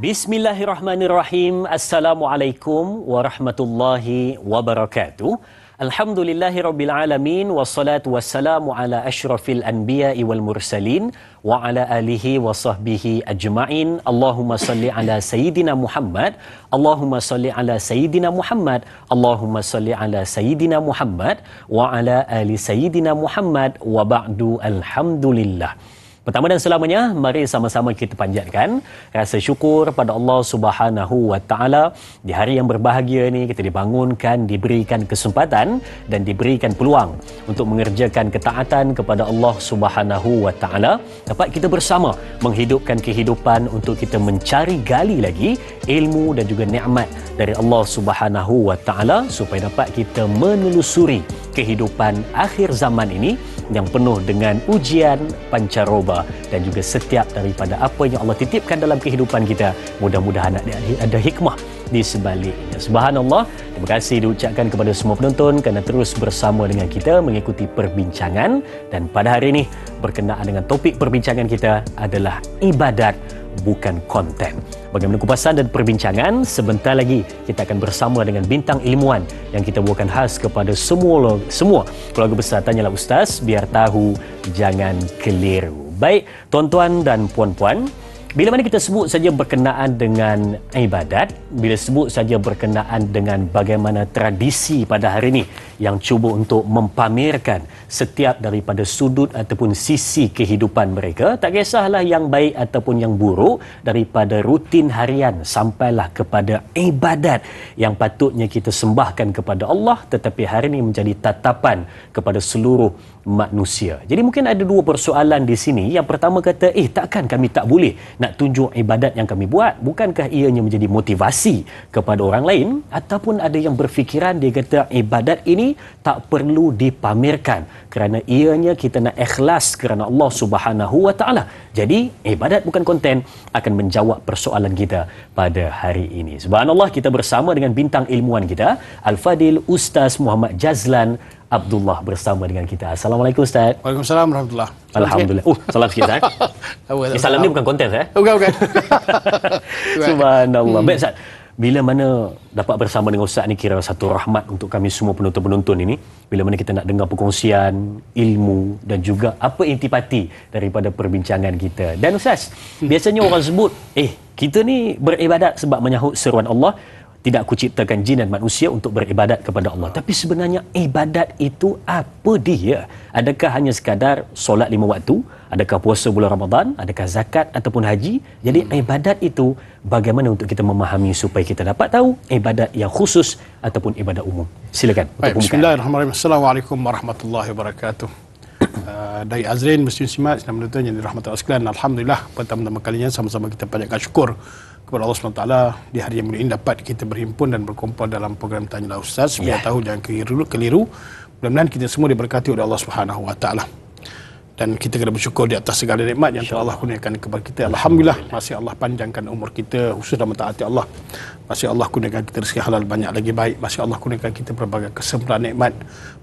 Bismillahirrahmanirrahim. Assalamualaikum warahmatullahi wabarakatuh. Alhamdulillahirrabbilalamin wassalatu wassalamu ala ashrafil anbiya wal mursalin wa ala alihi wa sahbihi ajma'in Allahumma salli ala sayyidina Muhammad Allahumma salli ala sayyidina Muhammad Allahumma salli ala sayyidina Muhammad wa ala ali sayyidina Muhammad wa ba'du alhamdulillah. Pertama dan selamanya, mari sama-sama kita panjatkan rasa syukur pada Allah Subhanahu Wa Taala di hari yang berbahagia ini kita dibangunkan, diberikan kesempatan dan diberikan peluang untuk mengerjakan ketaatan kepada Allah Subhanahu Wa Taala. Dapat kita bersama menghidupkan kehidupan untuk kita mencari gali lagi ilmu dan juga nikmat dari Allah Subhanahu Wa Taala supaya dapat kita menelusuri kehidupan akhir zaman ini yang penuh dengan ujian pancaroba dan juga setiap daripada apa yang Allah titipkan dalam kehidupan kita mudah-mudahan ada, ada hikmah di sebaliknya. Subhanallah, terima kasih diucapkan kepada semua penonton kerana terus bersama dengan kita mengikuti perbincangan dan pada hari ini berkenaan dengan topik perbincangan kita adalah ibadat bukan konten. Bagaimana kupasan dan perbincangan, sebentar lagi kita akan bersama dengan bintang ilmuwan yang kita buatkan khas kepada semua semua keluarga besar. Tanyalah Ustaz, biar tahu jangan keliru. Baik, tuan-tuan dan puan-puan, bila mana kita sebut saja berkenaan dengan ibadat, bila sebut saja berkenaan dengan bagaimana tradisi pada hari ini, yang cuba untuk mempamerkan setiap daripada sudut ataupun sisi kehidupan mereka tak kisahlah yang baik ataupun yang buruk daripada rutin harian sampailah kepada ibadat yang patutnya kita sembahkan kepada Allah tetapi hari ini menjadi tatapan kepada seluruh manusia. Jadi mungkin ada dua persoalan di sini. Yang pertama kata, eh takkan kami tak boleh nak tunjuk ibadat yang kami buat? Bukankah ianya menjadi motivasi kepada orang lain? Ataupun ada yang berfikiran, dia kata ibadat ini tak perlu dipamerkan kerana ianya kita nak ikhlas kerana Allah Subhanahu wa taala. Jadi ibadat bukan konten akan menjawab persoalan kita pada hari ini. Subhanallah kita bersama dengan bintang ilmuan kita Al-Fadil Ustaz Muhammad Jazlan Abdullah bersama dengan kita. Assalamualaikum Ustaz. Waalaikumsalam warahmatullahi Alhamdulillah. Oh, salam sikit Ustaz. Eh? salam ni bukan konten eh? Okey okey. Subhanallah. Hmm. Baik Ustaz bila mana dapat bersama dengan Ustaz ni kira satu rahmat untuk kami semua penonton-penonton ini. Bila mana kita nak dengar perkongsian, ilmu dan juga apa intipati daripada perbincangan kita. Dan Ustaz, biasanya orang sebut, eh kita ni beribadat sebab menyahut seruan Allah. Tidak aku ciptakan jin dan manusia untuk beribadat kepada Allah. Tapi sebenarnya ibadat itu apa dia? Adakah hanya sekadar solat lima waktu? adakah puasa bulan Ramadan, adakah zakat ataupun haji. Jadi hmm. ibadat itu bagaimana untuk kita memahami supaya kita dapat tahu ibadat yang khusus ataupun ibadat umum. Silakan. Baik, bismillahirrahmanirrahim. Assalamualaikum warahmatullahi wabarakatuh. Uh, dari Azrin Mesti Simat Selamat menonton Yang dirahmatkan sekalian Alhamdulillah Pertama-tama kalinya Sama-sama kita panjatkan syukur Kepada Allah SWT Di hari yang mulia ini Dapat kita berhimpun Dan berkumpul dalam program tanya lah Ustaz Biar yeah. tahu jangan keliru, keliru. Mudah-mudahan kita semua Diberkati oleh Allah SWT dan kita kena bersyukur di atas segala nikmat yang telah Allah kurniakan kepada kita. Alhamdulillah masih Allah panjangkan umur kita khusus dalam taati Allah. Masih Allah kurniakan kita rezeki halal banyak lagi baik. Masih Allah kurniakan kita berbagai kesempurnaan nikmat.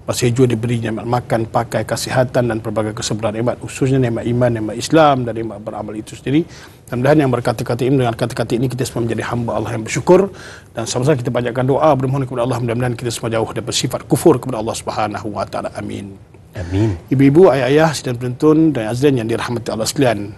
Masih juga diberi nikmat makan, pakai, kesihatan dan berbagai kesempurnaan nikmat khususnya nikmat iman, nikmat Islam dan nikmat beramal itu sendiri. Dan yang berkata-kata ini dengan kata-kata ini kita semua menjadi hamba Allah yang bersyukur dan sama-sama kita banyakkan doa bermohon kepada Allah mudah-mudahan kita semua jauh daripada sifat kufur kepada Allah Subhanahu wa taala. Amin. Amin. Ibu-ibu, ayah-ayah, sidang penonton dan azrin yang dirahmati Allah sekalian.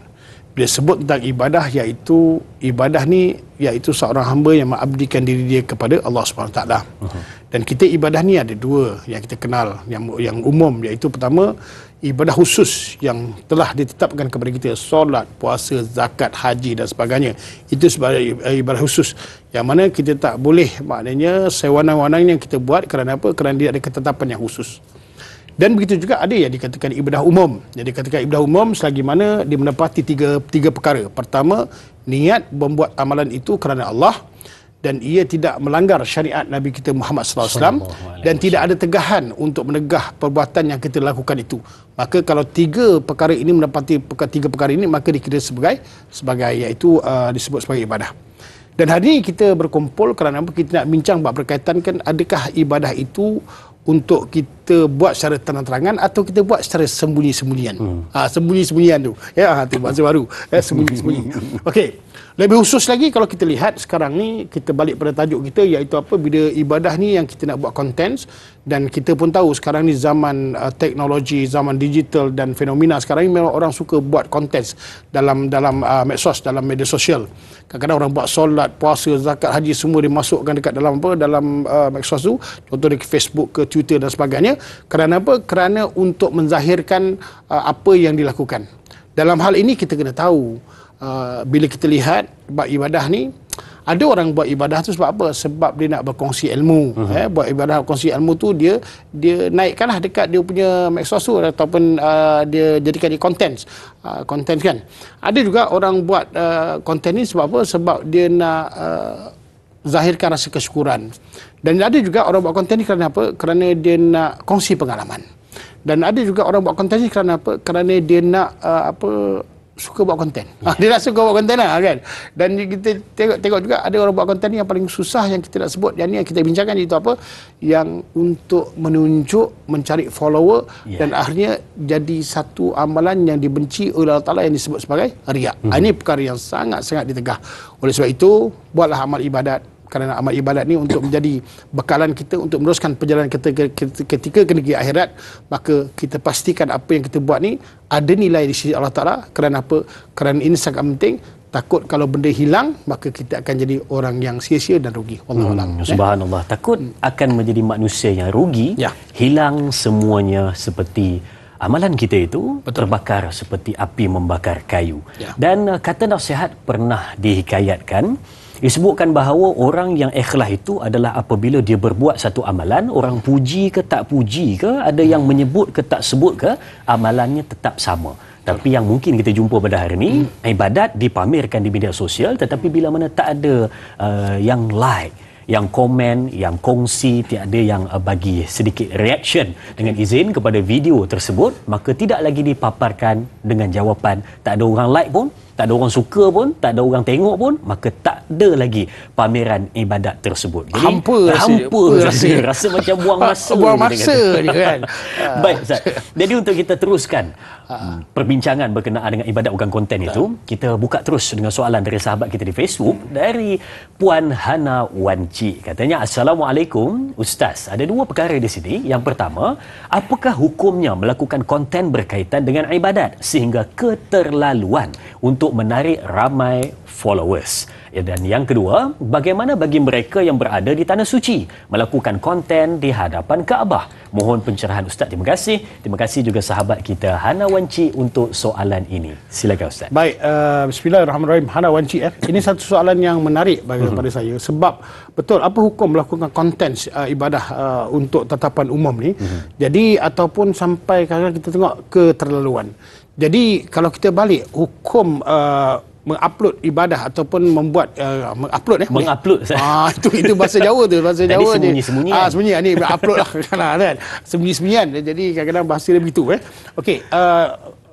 Dia sebut tentang ibadah iaitu ibadah ni iaitu seorang hamba yang mengabdikan diri dia kepada Allah Subhanahu taala. Uh-huh. Dan kita ibadah ni ada dua yang kita kenal yang yang umum iaitu pertama ibadah khusus yang telah ditetapkan kepada kita solat, puasa, zakat, haji dan sebagainya. Itu sebagai ibadah khusus yang mana kita tak boleh maknanya sewanang-wanang yang kita buat kerana apa? Kerana dia ada ketetapan yang khusus. Dan begitu juga ada yang dikatakan ibadah umum. Yang dikatakan ibadah umum selagi mana dia menepati tiga, tiga perkara. Pertama, niat membuat amalan itu kerana Allah dan ia tidak melanggar syariat Nabi kita Muhammad SAW Salam dan tidak ada tegahan untuk menegah perbuatan yang kita lakukan itu maka kalau tiga perkara ini menepati tiga perkara ini maka dikira sebagai sebagai iaitu uh, disebut sebagai ibadah dan hari ini kita berkumpul kerana kita nak bincang berkaitan kan adakah ibadah itu untuk kita buat secara terang-terangan atau kita buat secara sembunyi-sembunyian. Hmm. Ha, sembunyi-sembunyian tu. Ya, ah, tu bahasa baru. Ya, sembunyi-sembunyi. Okey. Lebih khusus lagi kalau kita lihat sekarang ni kita balik pada tajuk kita iaitu apa bila ibadah ni yang kita nak buat konten dan kita pun tahu sekarang ni zaman uh, teknologi zaman digital dan fenomena sekarang ni memang orang suka buat konten dalam dalam uh, medsos dalam media sosial. Kadang-kadang orang buat solat, puasa, zakat, haji semua dimasukkan dekat dalam apa dalam uh, medsos tu contoh dari Facebook ke Twitter dan sebagainya. Kerana apa? Kerana untuk menzahirkan uh, apa yang dilakukan. Dalam hal ini kita kena tahu Ah, bila kita lihat bab ibadah ni ada orang buat ibadah tu sebab apa? Sebab dia nak berkongsi ilmu. Uh-huh. Eh, buat ibadah berkongsi ilmu tu dia dia naikkanlah dekat dia punya medsos tu ataupun uh, dia jadikan dia konten. Uh, ah, kan. Ada juga orang buat konten uh, ni sebab apa? Sebab dia nak uh, zahirkan rasa kesyukuran. Dan ada juga orang buat konten ni kerana apa? Kerana dia nak kongsi pengalaman. Dan ada juga orang buat konten ni kerana apa? Kerana dia nak uh, apa? suka buat konten. Yeah. Ha, dia rasa kau buat konten lah kan. Dan kita tengok, tengok juga ada orang buat konten ni yang paling susah yang kita nak sebut. Yang ni yang kita bincangkan itu apa? Yang untuk menunjuk, mencari follower yeah. dan akhirnya jadi satu amalan yang dibenci oleh Allah Ta'ala yang disebut sebagai riak. Mm-hmm. Ini perkara yang sangat-sangat ditegah. Oleh sebab itu, buatlah amal ibadat kerana amal ibadat ni untuk menjadi bekalan kita untuk meneruskan perjalanan kita ketika ke negeri akhirat maka kita pastikan apa yang kita buat ni ada nilai di sisi Allah Taala kerana apa kerana ini sangat penting takut kalau benda hilang maka kita akan jadi orang yang sia-sia dan rugi wallahualam hmm, subhanallah eh? takut akan menjadi manusia yang rugi ya. hilang semuanya seperti amalan kita itu Betul. terbakar seperti api membakar kayu ya. dan uh, kata nasihat pernah dihikayatkan disebutkan bahawa orang yang ikhlas itu adalah apabila dia berbuat satu amalan orang puji ke tak puji ke ada yang menyebut ke tak sebut ke amalannya tetap sama tapi yang mungkin kita jumpa pada hari ini hmm. ibadat dipamerkan di media sosial tetapi bila mana tak ada uh, yang like yang komen, yang kongsi, tiada yang uh, bagi sedikit reaction dengan izin kepada video tersebut, maka tidak lagi dipaparkan dengan jawapan tak ada orang like pun, tak ada orang suka pun, tak ada orang tengok pun, maka tak ada lagi pameran ibadat tersebut. Jadi, hampa, hampa rasa. Rasa, rasa macam buang masa. buang kan. masa je kan. Baik Ustaz. Jadi untuk kita teruskan, hmm. perbincangan berkenaan dengan ibadat bukan konten itu, kita buka terus dengan soalan dari sahabat kita di Facebook dari Puan Hana Wanji. Katanya, Assalamualaikum Ustaz. Ada dua perkara di sini. Yang pertama, apakah hukumnya melakukan konten berkaitan dengan ibadat sehingga keterlaluan untuk menarik ramai followers? Ya Dan yang kedua, bagaimana bagi mereka yang berada di Tanah Suci melakukan konten di hadapan Kaabah? Mohon pencerahan Ustaz. Terima kasih. Terima kasih juga sahabat kita Hana Wanci untuk soalan ini. Silakan Ustaz. Baik, uh, bismillahirrahmanirrahim. Hana Wanci, eh. ini satu soalan yang menarik bagi uh-huh. saya. Sebab betul, apa hukum melakukan konten uh, ibadah uh, untuk tatapan umum ni? Uh-huh. Jadi, ataupun sampai kadang-kadang kita tengok keterlaluan. Jadi, kalau kita balik, hukum... Uh, mengupload ibadah ataupun membuat uh, mengupload eh mengupload Ah itu itu bahasa Jawa tu bahasa Tadi ni. sembunyi, ah, Sembunyi. Ah sembunyi ni upload lah kan, kan, Sembunyi-sembunyian jadi kadang-kadang bahasa dia begitu eh. Okey uh,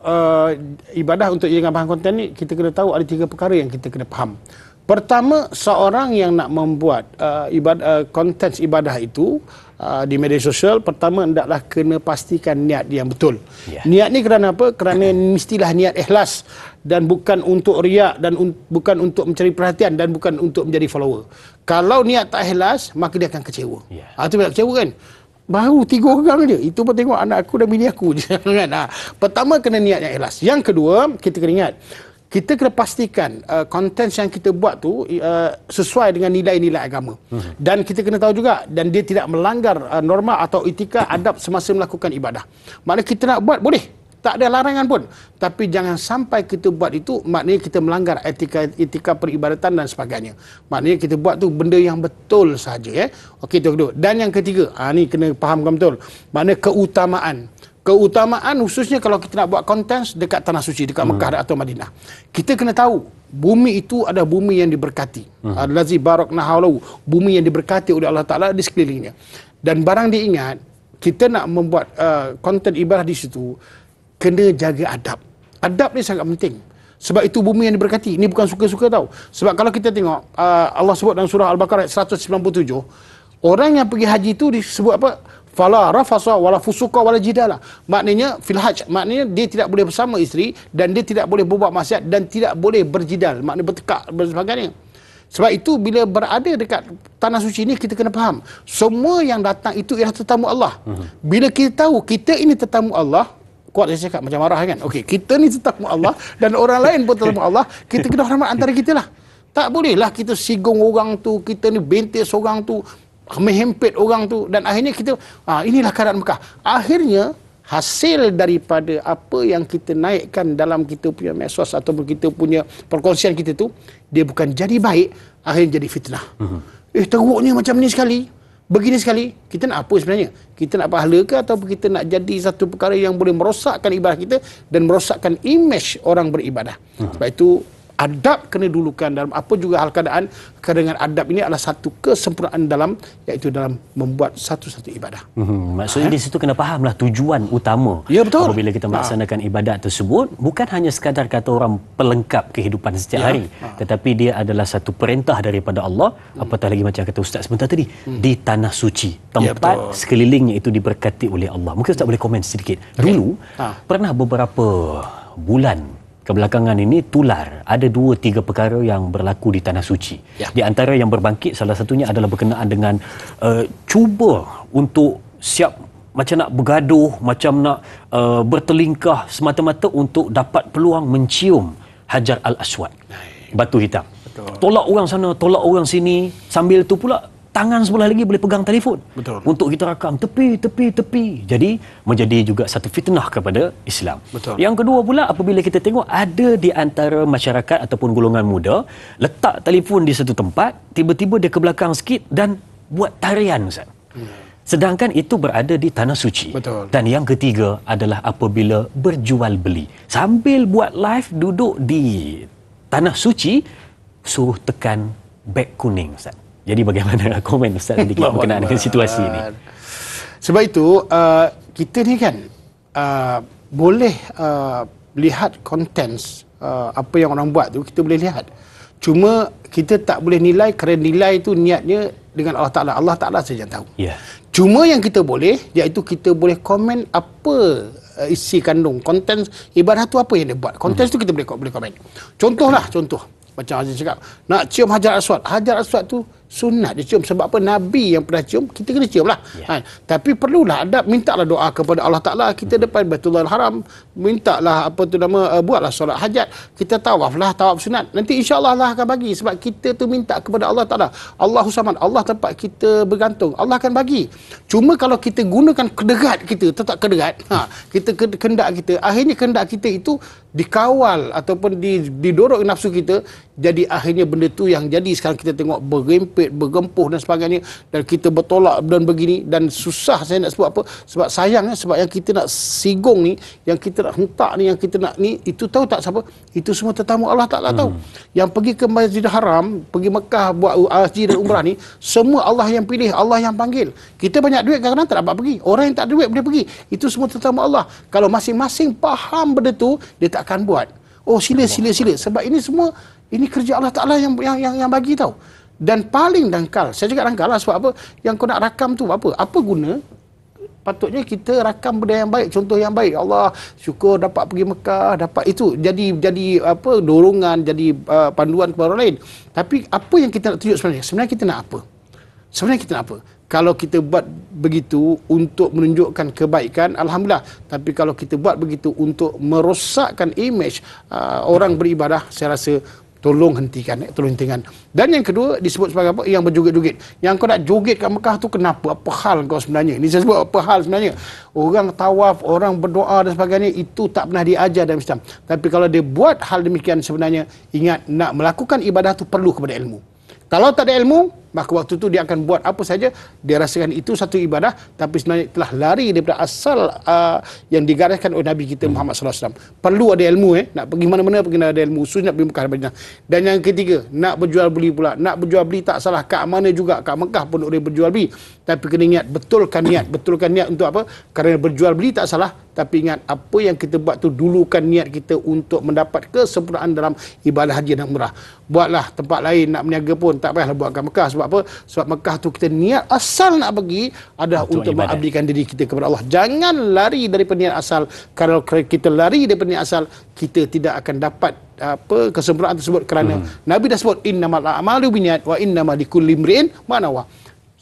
uh, ibadah untuk jangan bahan konten ni kita kena tahu ada tiga perkara yang kita kena faham. Pertama seorang yang nak membuat uh, ibadah konten ibadah itu Uh, di media sosial pertama hendaklah kena pastikan niat yang betul. Yeah. Niat ni kerana apa? Kerana mestilah niat ikhlas dan bukan untuk riak dan un- bukan untuk mencari perhatian dan bukan untuk menjadi follower. Kalau niat tak ikhlas, maka dia akan kecewa. Ya. Ha, tu tak kecewa kan? Baru tiga orang je. Itu pun tengok anak aku dan bini aku je. ha. Pertama, kena niat yang ikhlas. Yang kedua, kita kena ingat. Kita kena pastikan uh, konten yang kita buat tu uh, sesuai dengan nilai-nilai agama. Hmm. Dan kita kena tahu juga dan dia tidak melanggar uh, norma atau etika adab semasa melakukan ibadah. Maknanya kita nak buat boleh tak ada larangan pun tapi jangan sampai kita buat itu maknanya kita melanggar etika etika peribadatan dan sebagainya maknanya kita buat tu benda yang betul saja ya eh? okey tu kedua dan yang ketiga ha, ni kena fahamkan betul Maknanya keutamaan keutamaan khususnya kalau kita nak buat konten dekat tanah suci dekat hmm. Mekah atau Madinah kita kena tahu bumi itu ada bumi yang diberkati Al hmm. allazi barakna haulahu bumi yang diberkati oleh Allah Taala di sekelilingnya dan barang diingat kita nak membuat konten uh, ibadah di situ kena jaga adab. Adab ni sangat penting. Sebab itu bumi yang diberkati. Ini bukan suka-suka tau. Sebab kalau kita tengok, uh, Allah sebut dalam surah Al-Baqarah 197, orang yang pergi haji tu disebut apa? Fala rafasa wala fusuka wala jidala. Maknanya, fil hajj. Maknanya, dia tidak boleh bersama isteri dan dia tidak boleh berbuat maksiat dan tidak boleh berjidal. Maknanya, bertekak dan sebagainya. Sebab itu, bila berada dekat tanah suci ini, kita kena faham. Semua yang datang itu ialah tetamu Allah. Mhm. Bila kita tahu kita ini tetamu Allah, kuat saya cakap macam marah kan. Okey, kita ni tetap Allah dan orang lain pun tetap Allah, kita kena hormat antara kita lah. Tak bolehlah kita sigung orang tu, kita ni bentik orang tu, menghempit orang tu dan akhirnya kita ha, inilah keadaan Mekah. Akhirnya hasil daripada apa yang kita naikkan dalam kita punya mesos ataupun kita punya perkongsian kita tu dia bukan jadi baik akhirnya jadi fitnah. Uh-huh. Eh teruknya macam ni sekali. Begini sekali, kita nak apa sebenarnya? Kita nak pahala ke atau kita nak jadi satu perkara yang boleh merosakkan ibadah kita dan merosakkan imej orang beribadah? Hmm. Sebab itu adab kena dulukan dalam apa juga hal keadaan kedengan adab ini adalah satu kesempurnaan dalam iaitu dalam membuat satu-satu ibadah. Hmm, maksudnya ha? di situ kena fahamlah tujuan utama. Ya betul. Apabila kita ha. melaksanakan ha. ibadat tersebut bukan hanya sekadar kata orang pelengkap kehidupan setiap ya. hari ha. tetapi dia adalah satu perintah daripada Allah hmm. apatah lagi macam kata ustaz sebentar tadi hmm. di tanah suci tempat ya, sekelilingnya itu diberkati oleh Allah. Mungkin ustaz hmm. boleh komen sedikit. Okay. Dulu ha. pernah beberapa bulan kebelakangan ini tular ada dua tiga perkara yang berlaku di tanah suci ya. di antara yang berbangkit salah satunya adalah berkenaan dengan uh, cuba untuk siap macam nak bergaduh macam nak uh, bertelingkah semata-mata untuk dapat peluang mencium hajar al-aswad batu hitam Betul. tolak orang sana tolak orang sini sambil tu pula tangan sebelah lagi boleh pegang telefon Betul. untuk kita rakam tepi tepi tepi jadi menjadi juga satu fitnah kepada Islam Betul. yang kedua pula apabila kita tengok ada di antara masyarakat ataupun golongan muda letak telefon di satu tempat tiba-tiba dia ke belakang sikit dan buat tarian Ustaz hmm. sedangkan itu berada di tanah suci Betul. dan yang ketiga adalah apabila berjual beli sambil buat live duduk di tanah suci suruh tekan beg kuning Ustaz jadi bagaimana komen Ustaz sedikit berkenaan dengan situasi ini? Sebab itu, uh, kita ni kan uh, boleh uh, lihat konten uh, apa yang orang buat tu, kita boleh lihat. Cuma kita tak boleh nilai kerana nilai itu niatnya dengan Allah Ta'ala. Allah Ta'ala saja yang tahu. Yeah. Cuma yang kita boleh, iaitu kita boleh komen apa uh, isi kandung, konten ibarat tu apa yang dia buat. Konten mm-hmm. tu kita boleh, boleh komen. Contohlah, contoh. Macam Aziz cakap, nak cium Hajar Aswad. Hajar Aswad tu sunat dia cium sebab apa nabi yang pernah cium kita kena cium lah yeah. Ha, kan? tapi perlulah adab mintalah doa kepada Allah Ta'ala kita hmm. depan Baitullah Al-Haram mintalah apa tu nama uh, buatlah solat hajat kita tawaf lah tawaf sunat nanti insyaAllah lah akan bagi sebab kita tu minta kepada Allah Ta'ala Allah Husaman Allah tempat kita bergantung Allah akan bagi cuma kalau kita gunakan kedegat kita tetap kedegat hmm. ha, kita kendak kita akhirnya kendak kita itu dikawal ataupun didorong nafsu kita jadi akhirnya benda tu yang jadi sekarang kita tengok berempit, bergempuh dan sebagainya dan kita bertolak dan begini dan susah saya nak sebut apa sebab sayangnya sebab yang kita nak sigung ni yang kita nak hentak ni yang kita nak ni itu tahu tak siapa itu semua tetamu Allah Ta'ala hmm. tahu yang pergi ke Masjid Haram pergi Mekah buat ah, haji dan umrah ni semua Allah yang pilih Allah yang panggil kita banyak duit kadang tak dapat pergi orang yang tak duit boleh pergi itu semua tetamu Allah kalau masing-masing faham benda tu dia tak akan buat Oh sila sila sila sebab ini semua ini kerja Allah Ta'ala yang, yang yang yang bagi tau. Dan paling dangkal, saya cakap dangkal lah sebab apa, yang kau nak rakam tu apa? Apa guna? Patutnya kita rakam benda yang baik, contoh yang baik. Allah syukur dapat pergi Mekah, dapat itu. Jadi jadi apa dorongan, jadi uh, panduan kepada orang lain. Tapi apa yang kita nak tunjuk sebenarnya? Sebenarnya kita nak apa? Sebenarnya kita nak apa? Kalau kita buat begitu untuk menunjukkan kebaikan, Alhamdulillah. Tapi kalau kita buat begitu untuk merosakkan imej uh, orang beribadah, saya rasa Tolong hentikan, eh? tolong hentikan. Dan yang kedua disebut sebagai apa? Yang berjoget-joget. Yang kau nak joget kat Mekah tu kenapa? Apa hal kau sebenarnya? Ini saya sebut apa hal sebenarnya? Orang tawaf, orang berdoa dan sebagainya itu tak pernah diajar dalam Islam. Tapi kalau dia buat hal demikian sebenarnya ingat nak melakukan ibadah tu perlu kepada ilmu. Kalau tak ada ilmu, Maka waktu itu dia akan buat apa saja Dia rasakan itu satu ibadah Tapi sebenarnya telah lari daripada asal uh, Yang digariskan oleh Nabi kita Muhammad SAW Perlu ada ilmu eh Nak pergi mana-mana pergi ada ilmu Susu nak pergi Mekah dan Madinah Dan yang ketiga Nak berjual beli pula Nak berjual beli tak salah Kat mana juga Kat Mekah pun boleh berjual beli Tapi kena ingat Betulkan niat Betulkan niat untuk apa Kerana berjual beli tak salah tapi ingat apa yang kita buat tu dulukan niat kita untuk mendapat kesempurnaan dalam ibadah haji dan murah. Buatlah tempat lain nak meniaga pun tak payahlah buat kat Mekah sebab sebab apa? Sebab Mekah tu kita niat asal nak pergi adalah untuk, untuk mengabdikan diri kita kepada Allah. Jangan lari dari niat asal. Kalau kita lari dari niat asal, kita tidak akan dapat apa kesempurnaan tersebut kerana hmm. Nabi dah sebut innamal a'malu binniyat wa innamal likulli imrin ma nawaa.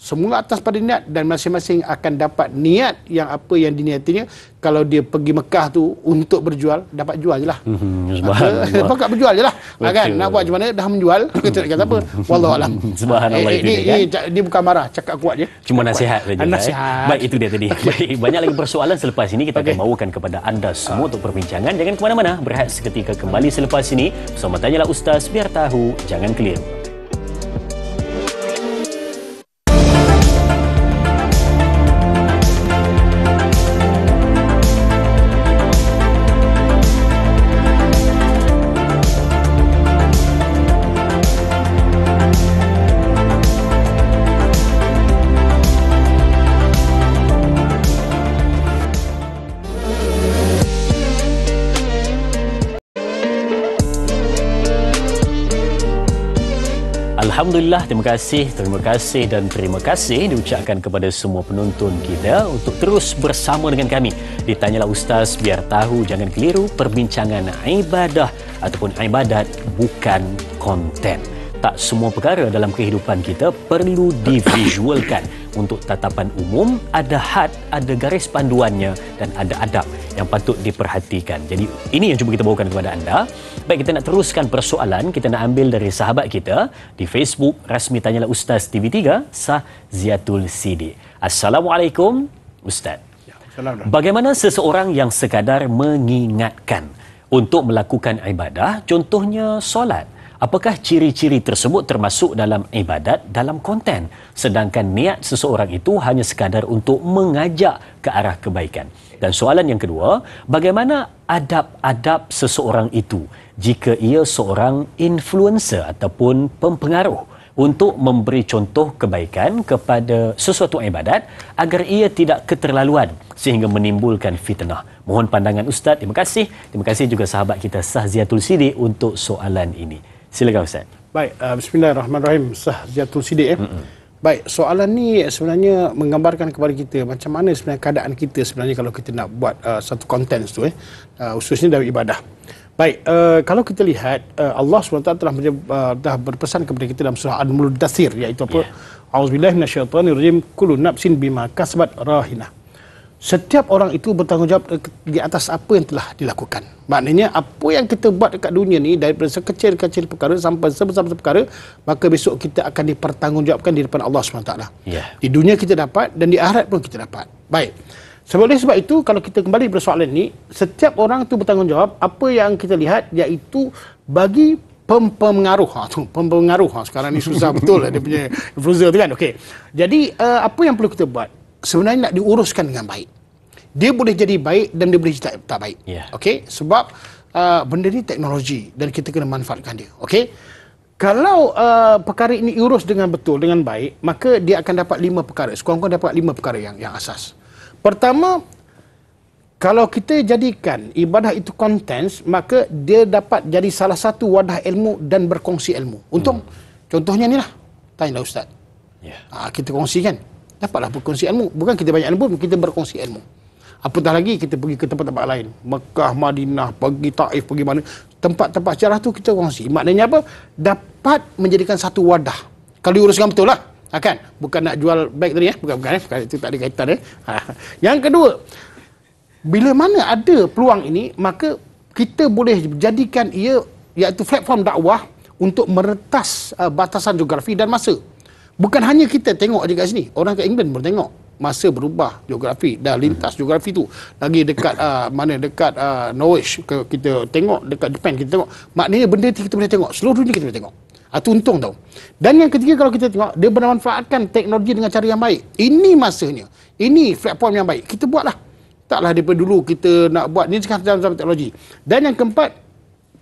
Semula atas pada niat dan masing-masing akan dapat niat yang apa yang diniatinya. Kalau dia pergi Mekah tu untuk berjual, dapat jual je lah. Mhm, Sebab kat berjual je lah. Ha, kan? Nak buat macam mana, dah menjual. Kita nak kata apa? Wallah alam. Subhanallah eh, itu eh, dia kan? Ini bukan marah, cakap kuat je. Cuma cakap nasihat saja. Nasihat. Eh. nasihat. Baik, itu dia tadi. Okay. Baik, banyak lagi persoalan selepas ini kita okay. akan bawakan kepada anda semua uh. untuk perbincangan. Jangan ke mana-mana. Berehat seketika kembali selepas ini. Bersama Tanyalah Ustaz, biar tahu. Jangan keliru. Alhamdulillah, terima kasih, terima kasih dan terima kasih diucapkan kepada semua penonton kita untuk terus bersama dengan kami. Ditanyalah Ustaz biar tahu jangan keliru perbincangan ibadah ataupun ibadat bukan konten tak semua perkara dalam kehidupan kita perlu divisualkan. Untuk tatapan umum, ada had, ada garis panduannya dan ada adab yang patut diperhatikan. Jadi, ini yang cuba kita bawakan kepada anda. Baik, kita nak teruskan persoalan. Kita nak ambil dari sahabat kita di Facebook. Rasmi Tanyalah Ustaz TV3, Sah Ziatul Sidi. Assalamualaikum, Ustaz. Ya, Bagaimana seseorang yang sekadar mengingatkan untuk melakukan ibadah, contohnya solat, apakah ciri-ciri tersebut termasuk dalam ibadat dalam konten sedangkan niat seseorang itu hanya sekadar untuk mengajak ke arah kebaikan dan soalan yang kedua bagaimana adab-adab seseorang itu jika ia seorang influencer ataupun pempengaruh untuk memberi contoh kebaikan kepada sesuatu ibadat agar ia tidak keterlaluan sehingga menimbulkan fitnah. Mohon pandangan Ustaz. Terima kasih. Terima kasih juga sahabat kita Sahziatul Sidi untuk soalan ini. Silakan Ustaz. Baik, uh, bismillahirrahmanirrahim. Sahziatul Sidik. Eh. Baik, soalan ni sebenarnya menggambarkan kepada kita macam mana sebenarnya keadaan kita sebenarnya kalau kita nak buat uh, satu konten tu eh uh, khususnya dalam ibadah. Baik, uh, kalau kita lihat uh, Allah SWT telah uh, dah berpesan kepada kita dalam surah Al-Muddathir iaitu apa? Yeah. Auzubillahi minasyaitonirrajim kullu nafsin bima kasabat rahinah setiap orang itu bertanggungjawab di atas apa yang telah dilakukan. Maknanya apa yang kita buat dekat dunia ni daripada sekecil-kecil perkara sampai sebesar-besar perkara maka besok kita akan dipertanggungjawabkan di depan Allah SWT. Yeah. Di dunia kita dapat dan di akhirat pun kita dapat. Baik. Sebab sebab itu kalau kita kembali kepada soalan ni setiap orang itu bertanggungjawab apa yang kita lihat iaitu bagi pempengaruh ha, tu pempengaruh ha, sekarang ni susah betul lah dia punya influencer tu kan okey jadi uh, apa yang perlu kita buat sebenarnya nak diuruskan dengan baik dia boleh jadi baik dan dia boleh jadi tak, tak baik. Yeah. Okey, sebab uh, benda ni teknologi dan kita kena manfaatkan dia. Okey. Kalau uh, perkara ini urus dengan betul dengan baik, maka dia akan dapat lima perkara. Sekurang-kurangnya dapat lima perkara yang yang asas. Pertama, kalau kita jadikan ibadah itu konteks, maka dia dapat jadi salah satu wadah ilmu dan berkongsi ilmu. Untung hmm. contohnya lah, tanya lah ustaz. Ya. Yeah. Ha, kita kongsikan. Dapatlah berkongsi ilmu. Bukan kita banyak ilmu, kita berkongsi ilmu. Apatah lagi kita pergi ke tempat-tempat lain. Mekah, Madinah, pergi Taif, pergi mana. Tempat-tempat sejarah tu kita kongsi. Maknanya apa? Dapat menjadikan satu wadah. Kalau diuruskan betul lah. Ha, kan? Bukan nak jual beg tadi. Eh? Bukan, bukan. Eh? bukan itu tak ada kaitan. Eh? Ha. ha. Yang kedua, bila mana ada peluang ini, maka kita boleh jadikan ia iaitu platform dakwah untuk meretas uh, batasan geografi dan masa. Bukan hanya kita tengok je kat sini. Orang kat England pun tengok masa berubah geografi dah lintas hmm. geografi tu lagi dekat uh, mana dekat uh, Norwich kita tengok dekat Japan kita tengok maknanya benda ni kita boleh tengok seluruh dunia kita boleh tengok itu ah, untung tau dan yang ketiga kalau kita tengok dia bermanfaatkan teknologi dengan cara yang baik ini masanya ini platform yang baik kita buatlah taklah daripada dulu kita nak buat ni sekarang dalam zaman teknologi dan yang keempat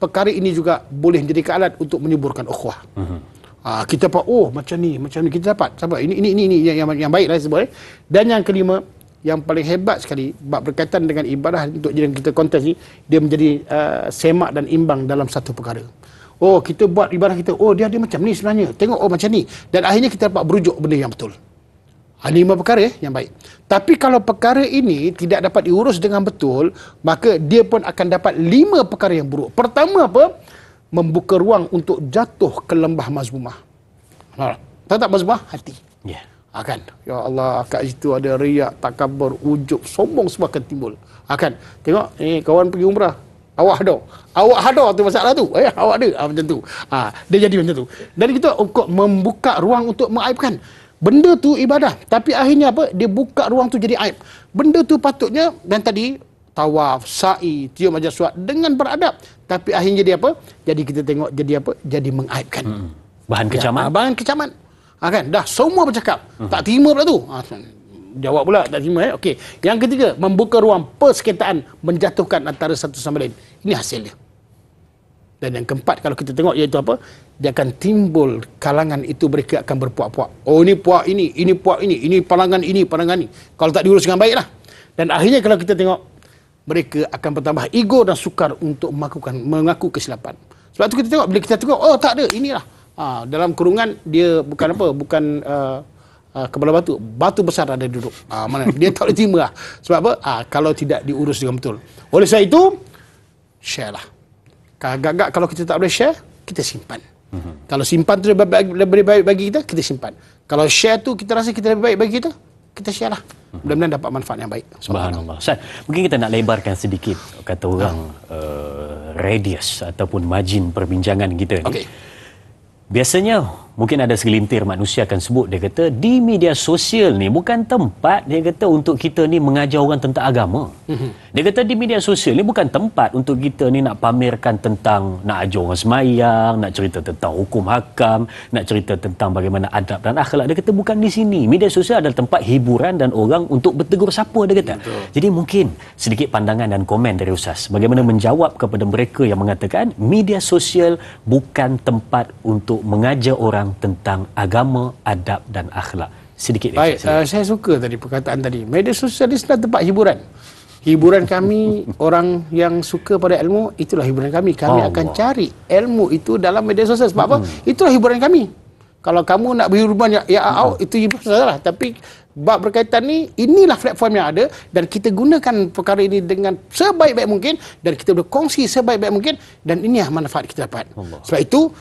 perkara ini juga boleh jadi alat untuk menyuburkan ukhuwah uh-huh. Ah ha, kita dapat oh macam ni, macam ni kita dapat. Sebab ini ini ini, ini yang yang, yang lah sebab eh. Dan yang kelima yang paling hebat sekali bab berkaitan dengan ibadah untuk jadi kita kontes ni dia menjadi uh, semak dan imbang dalam satu perkara. Oh kita buat ibadah kita oh dia dia macam ni sebenarnya. Tengok oh macam ni dan akhirnya kita dapat berujuk benda yang betul. Ada ah, lima perkara eh, yang baik. Tapi kalau perkara ini tidak dapat diurus dengan betul, maka dia pun akan dapat lima perkara yang buruk. Pertama apa? membuka ruang untuk jatuh ke lembah mazmumah. Ha. Tahu tak mazmumah? Hati. Ya. Yeah. Ha, kan? Ya Allah, kat situ ada riak, takabur, ujub, sombong semua akan timbul. Ha, kan? Tengok, ni eh, kawan pergi umrah. Awak hadar. Awak hadar tu masalah tu. Eh, awak ada. Ha, macam tu. Ha, dia jadi macam tu. Dan kita kok membuka ruang untuk mengaibkan. Benda tu ibadah. Tapi akhirnya apa? Dia buka ruang tu jadi aib. Benda tu patutnya, dan tadi, tawaf, sa'i, tiup majlis suat dengan beradab. Tapi akhirnya jadi apa? Jadi kita tengok jadi apa? Jadi mengaibkan. Hmm. Bahan ya, kecaman. Ya, bahan kecaman. Ha, kan? Dah semua bercakap. Hmm. Tak terima pula tu. Ha, jawab pula tak terima. Eh? Okey. Yang ketiga, membuka ruang persekitaan menjatuhkan antara satu sama lain. Ini hasilnya. Dan yang keempat kalau kita tengok iaitu apa? Dia akan timbul kalangan itu mereka akan berpuak-puak. Oh ini puak ini, ini puak ini, ini palangan ini, palangan ini. Kalau tak diurus dengan baiklah. Dan akhirnya kalau kita tengok mereka akan bertambah ego dan sukar untuk melakukan mengaku kesilapan. Sebab tu kita tengok bila kita tengok oh tak ada inilah. Ha, dalam kurungan dia bukan apa bukan uh, uh, kepala batu batu besar ada duduk. Ha, mana dia tak boleh terima lah. Sebab apa? Ha, kalau tidak diurus dengan betul. Oleh sebab itu share lah. Gagak-gagak kalau kita tak boleh share kita simpan. Mhm. Kalau simpan tu lebih baik, lebih baik bagi kita kita simpan. Kalau share tu kita rasa kita lebih baik bagi kita kita share lah mudah-mudahan dapat manfaat yang baik subhanallah Ustaz mungkin kita nak lebarkan sedikit kata orang uh, radius ataupun majin perbincangan kita ni okay. biasanya mungkin ada segelintir manusia akan sebut dia kata di media sosial ni bukan tempat dia kata untuk kita ni mengajar orang tentang agama. Mm-hmm. Dia kata di media sosial ni bukan tempat untuk kita ni nak pamerkan tentang nak ajar orang semayang, nak cerita tentang hukum hakam, nak cerita tentang bagaimana adab dan akhlak. Dia kata bukan di sini. Media sosial adalah tempat hiburan dan orang untuk bertegur sapa dia kata. Betul. Jadi mungkin sedikit pandangan dan komen dari Ustaz bagaimana menjawab kepada mereka yang mengatakan media sosial bukan tempat untuk mengajar orang bincang tentang agama, adab dan akhlak. Sedikit Baik, uh, saya suka tadi perkataan tadi. Media sosial ini lah sebenarnya tempat hiburan. Hiburan kami, orang yang suka pada ilmu, itulah hiburan kami. Kami oh, akan cari ilmu itu dalam media sosial. Sebab hmm. apa? Itulah hiburan kami. Kalau kamu nak berhiburan, ya, ya hmm. oh, itu hiburan salah. Tapi bab berkaitan ni, inilah platform yang ada. Dan kita gunakan perkara ini dengan sebaik-baik mungkin. Dan kita berkongsi sebaik-baik mungkin. Dan inilah manfaat kita dapat. Allah. Sebab itu,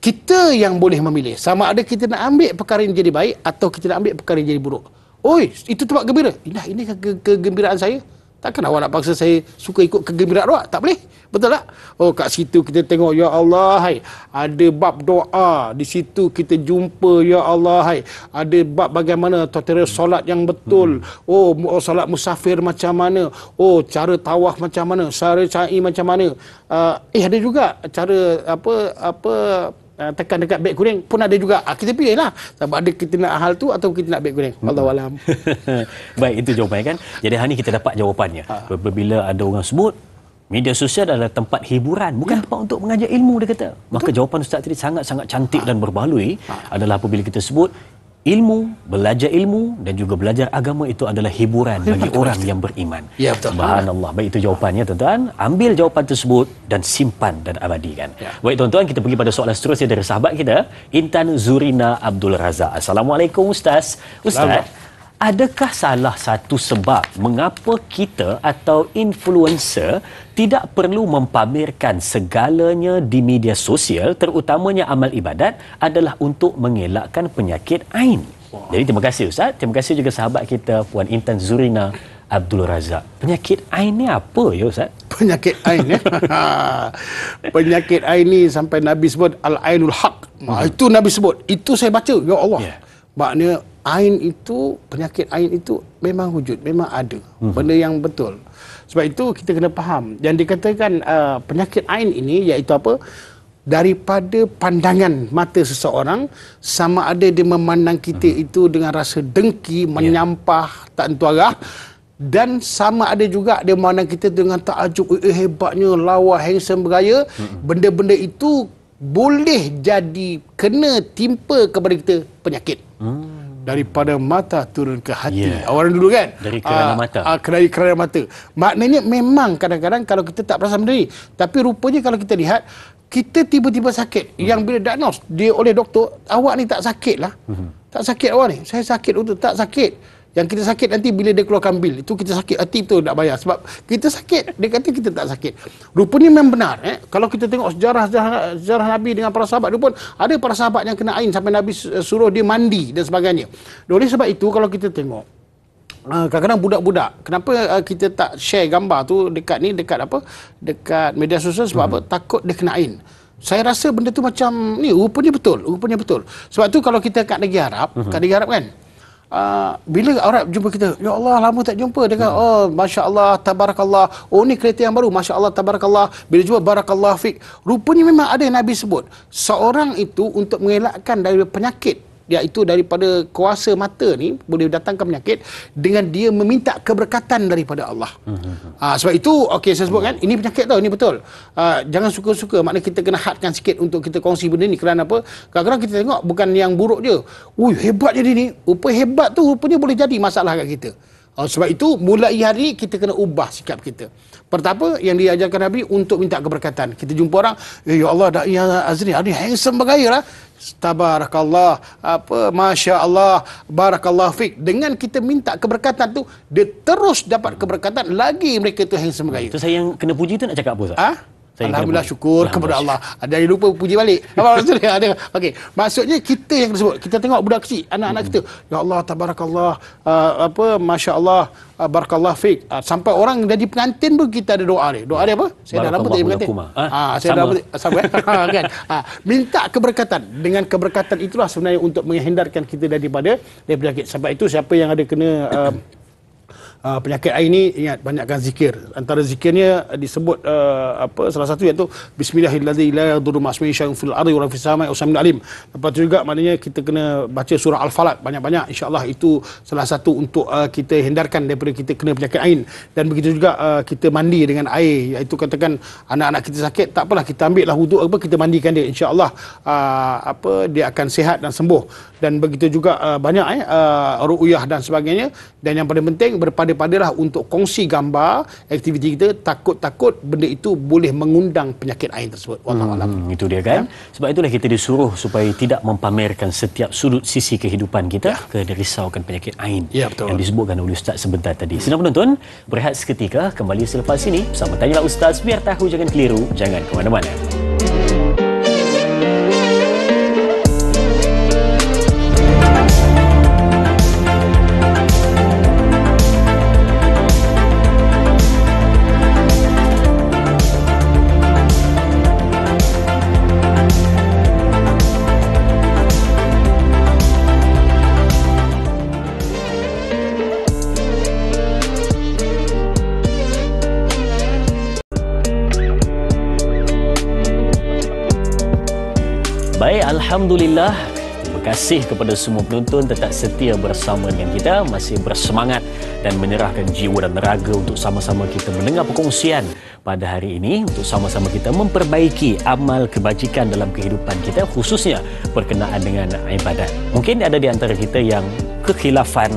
kita yang boleh memilih sama ada kita nak ambil perkara yang jadi baik atau kita nak ambil perkara yang jadi buruk oi itu tempat gembira inilah ini ke- kegembiraan saya takkan awak nak paksa saya suka ikut kegembiraan awak tak boleh betul tak oh kat situ kita tengok ya Allah hai ada bab doa di situ kita jumpa ya Allah hai ada bab bagaimana tatara solat yang betul hmm. Oh, oh solat musafir macam mana oh cara tawaf macam mana cara sa'i macam mana uh, eh ada juga cara apa apa uh, tekan dekat beg kuning pun ada juga. Uh, kita pilih lah. Sama ada kita nak hal tu atau kita nak beg kuning. Hmm. Allah alam. Baik, itu jawapan kan? Jadi hari ni kita dapat jawapannya. Ha. Ah. Bila ada orang sebut, Media sosial adalah tempat hiburan, bukan ya. tempat untuk mengajar ilmu, dia kata. Maka Betul. jawapan Ustaz tadi sangat-sangat cantik ha. dan berbaloi ha. adalah apabila kita sebut, ilmu, belajar ilmu dan juga belajar agama itu adalah hiburan bagi orang yang beriman. Ya betul. Subhanallah. Baik itu jawapannya tuan-tuan. Ambil jawapan tersebut dan simpan dan abadikan. Ya. Baik tuan-tuan, kita pergi pada soalan seterusnya dari sahabat kita, Intan Zurina Abdul Razak. Assalamualaikum ustaz. Ustaz. Selamat adakah salah satu sebab mengapa kita atau influencer tidak perlu mempamerkan segalanya di media sosial terutamanya amal ibadat adalah untuk mengelakkan penyakit ain. Jadi terima kasih Ustaz, terima kasih juga sahabat kita Puan Intan Zurina Abdul Razak. Penyakit ain ni apa ya Ustaz? Penyakit ain ya. penyakit ain ni sampai Nabi sebut al-ainul haq. Hmm. itu Nabi sebut. Itu saya baca ya Allah. Yeah. Maknanya ain itu penyakit ain itu memang wujud memang ada hmm. benda yang betul sebab itu kita kena faham yang dikatakan uh, penyakit ain ini iaitu apa daripada pandangan mata seseorang sama ada dia memandang kita uh-huh. itu dengan rasa dengki ya. menyampah tak tentu arah dan sama ada juga dia memandang kita dengan takjub eh, eh hebatnya lawa handsome bergaya uh-huh. benda-benda itu boleh jadi kena timpa kepada kita penyakit uh-huh daripada mata turun ke hati. Yeah. Orang dulu kan? Dari kerana aa, ah, mata. Aa, ah, dari kerana mata. Maknanya memang kadang-kadang kalau kita tak perasan benda Tapi rupanya kalau kita lihat, kita tiba-tiba sakit. Mm. Yang bila diagnose dia oleh doktor, awak ni tak sakit lah. Mm. Tak sakit awak ni. Saya sakit untuk tak sakit. Yang kita sakit nanti bila dia keluarkan bil itu kita sakit hati tu nak bayar sebab kita sakit dia kata kita tak sakit. Rupanya memang benar eh. Kalau kita tengok sejarah sejarah Nabi dengan para sahabat dia pun ada para sahabat yang kena air sampai Nabi suruh dia mandi dan sebagainya. Oleh sebab itu kalau kita tengok ah, kadang-kadang budak-budak kenapa ah, kita tak share gambar tu dekat ni dekat apa dekat media sosial sebab hmm. apa takut dia kena ain. Saya rasa benda tu macam ni rupanya betul, rupanya betul. Sebab tu kalau kita kat negeri Arab, hmm. kat negeri Arab kan Uh, bila Arab jumpa kita Ya Allah lama tak jumpa Dia kata Oh Masya Allah Tabarakallah Oh ni kereta yang baru Masya Allah Tabarakallah Bila jumpa Barakallah fik. Rupanya memang ada yang Nabi sebut Seorang itu Untuk mengelakkan dari penyakit iaitu daripada kuasa mata ni boleh datangkan penyakit dengan dia meminta keberkatan daripada Allah. Hmm. Ha, sebab itu okey saya sebut kan ini penyakit tau ini betul. Ha, jangan suka-suka maknanya kita kena hadkan sikit untuk kita kongsi benda ni kerana apa? Kadang-kadang kita tengok bukan yang buruk dia. Ui hebat jadi ni. Rupa hebat tu rupanya boleh jadi masalah kat kita. Ha, sebab itu mulai hari kita kena ubah sikap kita. Pertama yang diajarkan Nabi untuk minta keberkatan. Kita jumpa orang, eh, "Ya Allah, dah ya Azri, ada handsome bergaya lah. Tabarakallah apa Masya Allah Barakallah fik Dengan kita minta keberkatan tu Dia terus dapat keberkatan Lagi mereka tu yang semua Itu saya yang kena puji tu nak cakap apa Ha? Saya Alhamdulillah syukur kepada Allah. Ada yang lupa puji balik. Apa maksudnya? Ada. Okey. Maksudnya kita yang disebut. Kita tengok budak kecil, anak-anak hmm. kita. Ya Allah tabarakallah. Uh, apa? Masya-Allah. Uh, barakallah fik. Uh, sampai orang jadi pengantin pun kita ada doa dia. Doa dia apa? Saya dah lama tak pengantin. Ha? ha, saya sama. dah lama sama eh? Ah, kan? Ha, minta keberkatan. Dengan keberkatan itulah sebenarnya untuk menghindarkan kita daripada daripada penyakit. Sebab itu siapa yang ada kena uh, uh, penyakit air ni ingat banyakkan zikir antara zikirnya eh, disebut uh, apa salah satu iaitu bismillahirrahmanirrahim fil ardi wa fis samai usamil alim lepas juga maknanya kita kena baca surah al-falaq banyak-banyak insyaallah itu salah satu untuk uh, kita hindarkan daripada kita kena penyakit air dan begitu juga uh, kita mandi dengan air iaitu katakan anak-anak kita sakit tak apalah kita ambil lah wuduk apa kita mandikan dia insyaallah uh, apa dia akan sehat dan sembuh dan begitu juga uh, banyak eh uh, ru'yah dan sebagainya dan yang paling penting berpada daripada untuk kongsi gambar aktiviti kita takut-takut benda itu boleh mengundang penyakit AIN tersebut hmm, itu dia kan ya? sebab itulah kita disuruh supaya tidak mempamerkan setiap sudut sisi kehidupan kita ya. kerana risaukan penyakit AIN ya, yang disebutkan oleh Ustaz sebentar tadi senang penonton berehat seketika kembali selepas ini bersama Tanyalah Ustaz biar tahu jangan keliru jangan ke mana-mana Baik, Alhamdulillah. Terima kasih kepada semua penonton tetap setia bersama dengan kita. Masih bersemangat dan menyerahkan jiwa dan raga untuk sama-sama kita mendengar perkongsian pada hari ini untuk sama-sama kita memperbaiki amal kebajikan dalam kehidupan kita khususnya berkenaan dengan ibadat. Mungkin ada di antara kita yang kekhilafan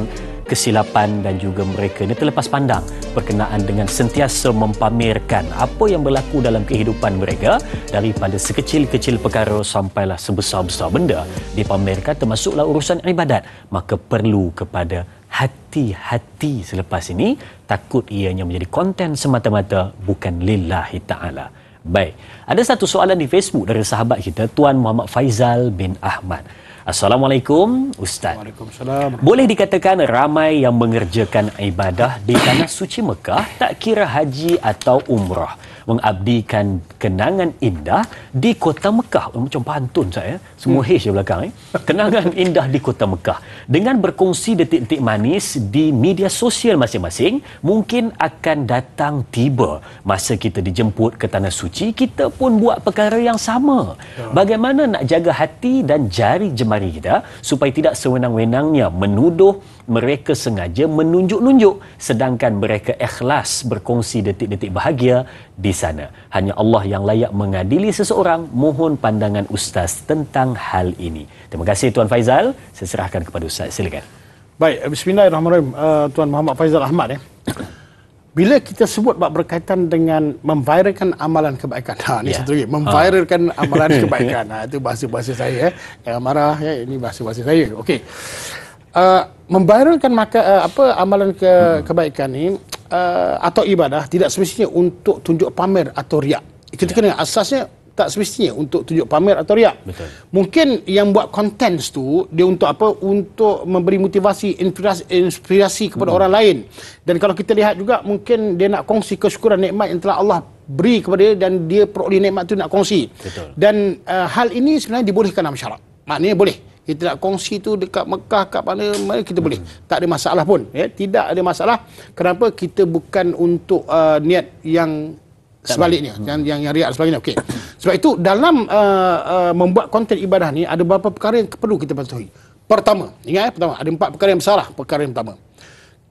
kesilapan dan juga mereka ini terlepas pandang berkenaan dengan sentiasa mempamerkan apa yang berlaku dalam kehidupan mereka daripada sekecil-kecil perkara sampailah sebesar-besar benda dipamerkan termasuklah urusan ibadat maka perlu kepada hati-hati selepas ini takut ianya menjadi konten semata-mata bukan lillahi ta'ala Baik, ada satu soalan di Facebook dari sahabat kita Tuan Muhammad Faizal bin Ahmad. Assalamualaikum Ustaz. Waalaikumsalam. Boleh dikatakan ramai yang mengerjakan ibadah di tanah suci Mekah tak kira haji atau umrah mengabdikan kenangan indah di kota Mekah. Oh, macam pantun saya. Semua hmm. H di belakang. Eh. Kenangan indah di kota Mekah. Dengan berkongsi detik-detik manis di media sosial masing-masing, mungkin akan datang tiba masa kita dijemput ke Tanah Suci, kita pun buat perkara yang sama. Ya. Bagaimana nak jaga hati dan jari jemari kita supaya tidak sewenang-wenangnya menuduh mereka sengaja menunjuk-nunjuk sedangkan mereka ikhlas berkongsi detik-detik bahagia di sana. Hanya Allah yang layak mengadili seseorang. Mohon pandangan ustaz tentang hal ini. Terima kasih Tuan Faizal. Saya serahkan kepada ustaz. Silakan. Baik, bismillahirrahmanirrahim. Uh, Tuan Muhammad Faizal Ahmad eh. Bila kita sebut bab berkaitan dengan memviralkan amalan kebaikan. Ha ni yeah. satu lagi, ha. memviralkan ha. amalan kebaikan. Ha itu bahasa-bahasa saya eh. Jangan marah ya, ini bahasa-bahasa saya. Okey uh, membairalkan maka uh, apa amalan ke, hmm. kebaikan ini uh, atau ibadah tidak semestinya untuk tunjuk pamer atau riak. Kita ya. kena asasnya tak semestinya untuk tunjuk pamer atau riak. Betul. Mungkin yang buat konten tu dia untuk apa? Untuk memberi motivasi, inspirasi, inspirasi kepada hmm. orang lain. Dan kalau kita lihat juga mungkin dia nak kongsi kesyukuran nikmat yang telah Allah beri kepada dia dan dia peroleh nikmat tu nak kongsi. Betul. Dan uh, hal ini sebenarnya dibolehkan dalam syarak. Maknanya boleh kita nak kongsi tu dekat Mekah kat mana mana kita boleh tak ada masalah pun ya tidak ada masalah kenapa kita bukan untuk uh, niat yang sebaliknya hmm. yang yang yang riak sebaliknya okey sebab itu dalam uh, uh, membuat konten ibadah ni ada beberapa perkara yang perlu kita patuhi pertama ingat ya pertama ada empat perkara yang besar lah perkara yang pertama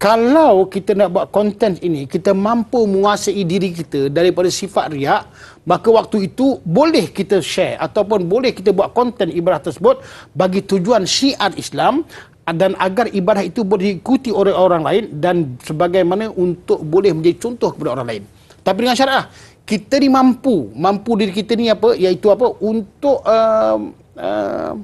kalau kita nak buat konten ini, kita mampu menguasai diri kita daripada sifat riak, maka waktu itu boleh kita share ataupun boleh kita buat konten ibadah tersebut bagi tujuan syiar Islam dan agar ibadah itu boleh diikuti oleh orang lain dan sebagaimana untuk boleh menjadi contoh kepada orang lain. Tapi dengan syarat lah, kita ni mampu, mampu diri kita ni apa, iaitu apa, untuk uh, uh,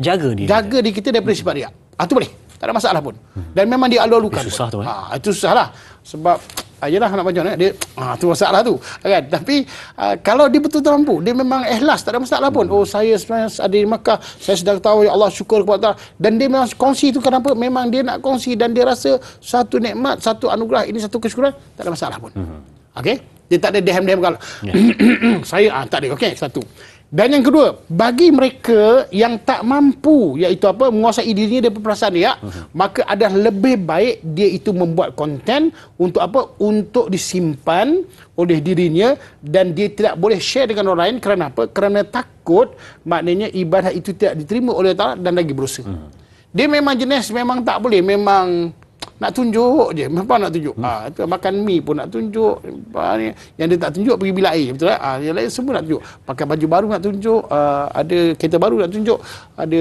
jaga diri jaga diri kita daripada sifat riak. Itu ah, boleh tak ada masalah pun. Dan memang dia alu-alukan. Itu susah tu. Eh? Ha, itu susah lah. Sebab ayalah ah, anak macam ni dia ah tu masalah tu kan tapi uh, kalau dia betul-betul mampu dia memang ikhlas tak ada masalah pun oh saya sebenarnya ada di Makkah saya sedang tahu ya Allah syukur kepada Allah dan dia memang kongsi tu kenapa memang dia nak kongsi dan dia rasa satu nikmat satu anugerah ini satu kesyukuran tak ada masalah pun mhm. okey dia tak ada dehem-dehem kalau yeah. saya ah tak ada okey satu dan yang kedua, bagi mereka yang tak mampu iaitu apa menguasai dirinya dan perasaan dia, uh-huh. maka ada lebih baik dia itu membuat konten untuk apa? Untuk disimpan oleh dirinya dan dia tidak boleh share dengan orang lain kerana apa? Kerana takut maknanya ibadah itu tidak diterima oleh Allah dan lagi berusaha. Uh-huh. Dia memang jenis memang tak boleh, memang nak tunjuk je apa nak tunjuk hmm. ha, tu makan mi pun nak tunjuk yang dia tak tunjuk pergi bilik air betul tak ha, yang lain semua nak tunjuk pakai baju baru nak tunjuk ha, ada kereta baru nak tunjuk ada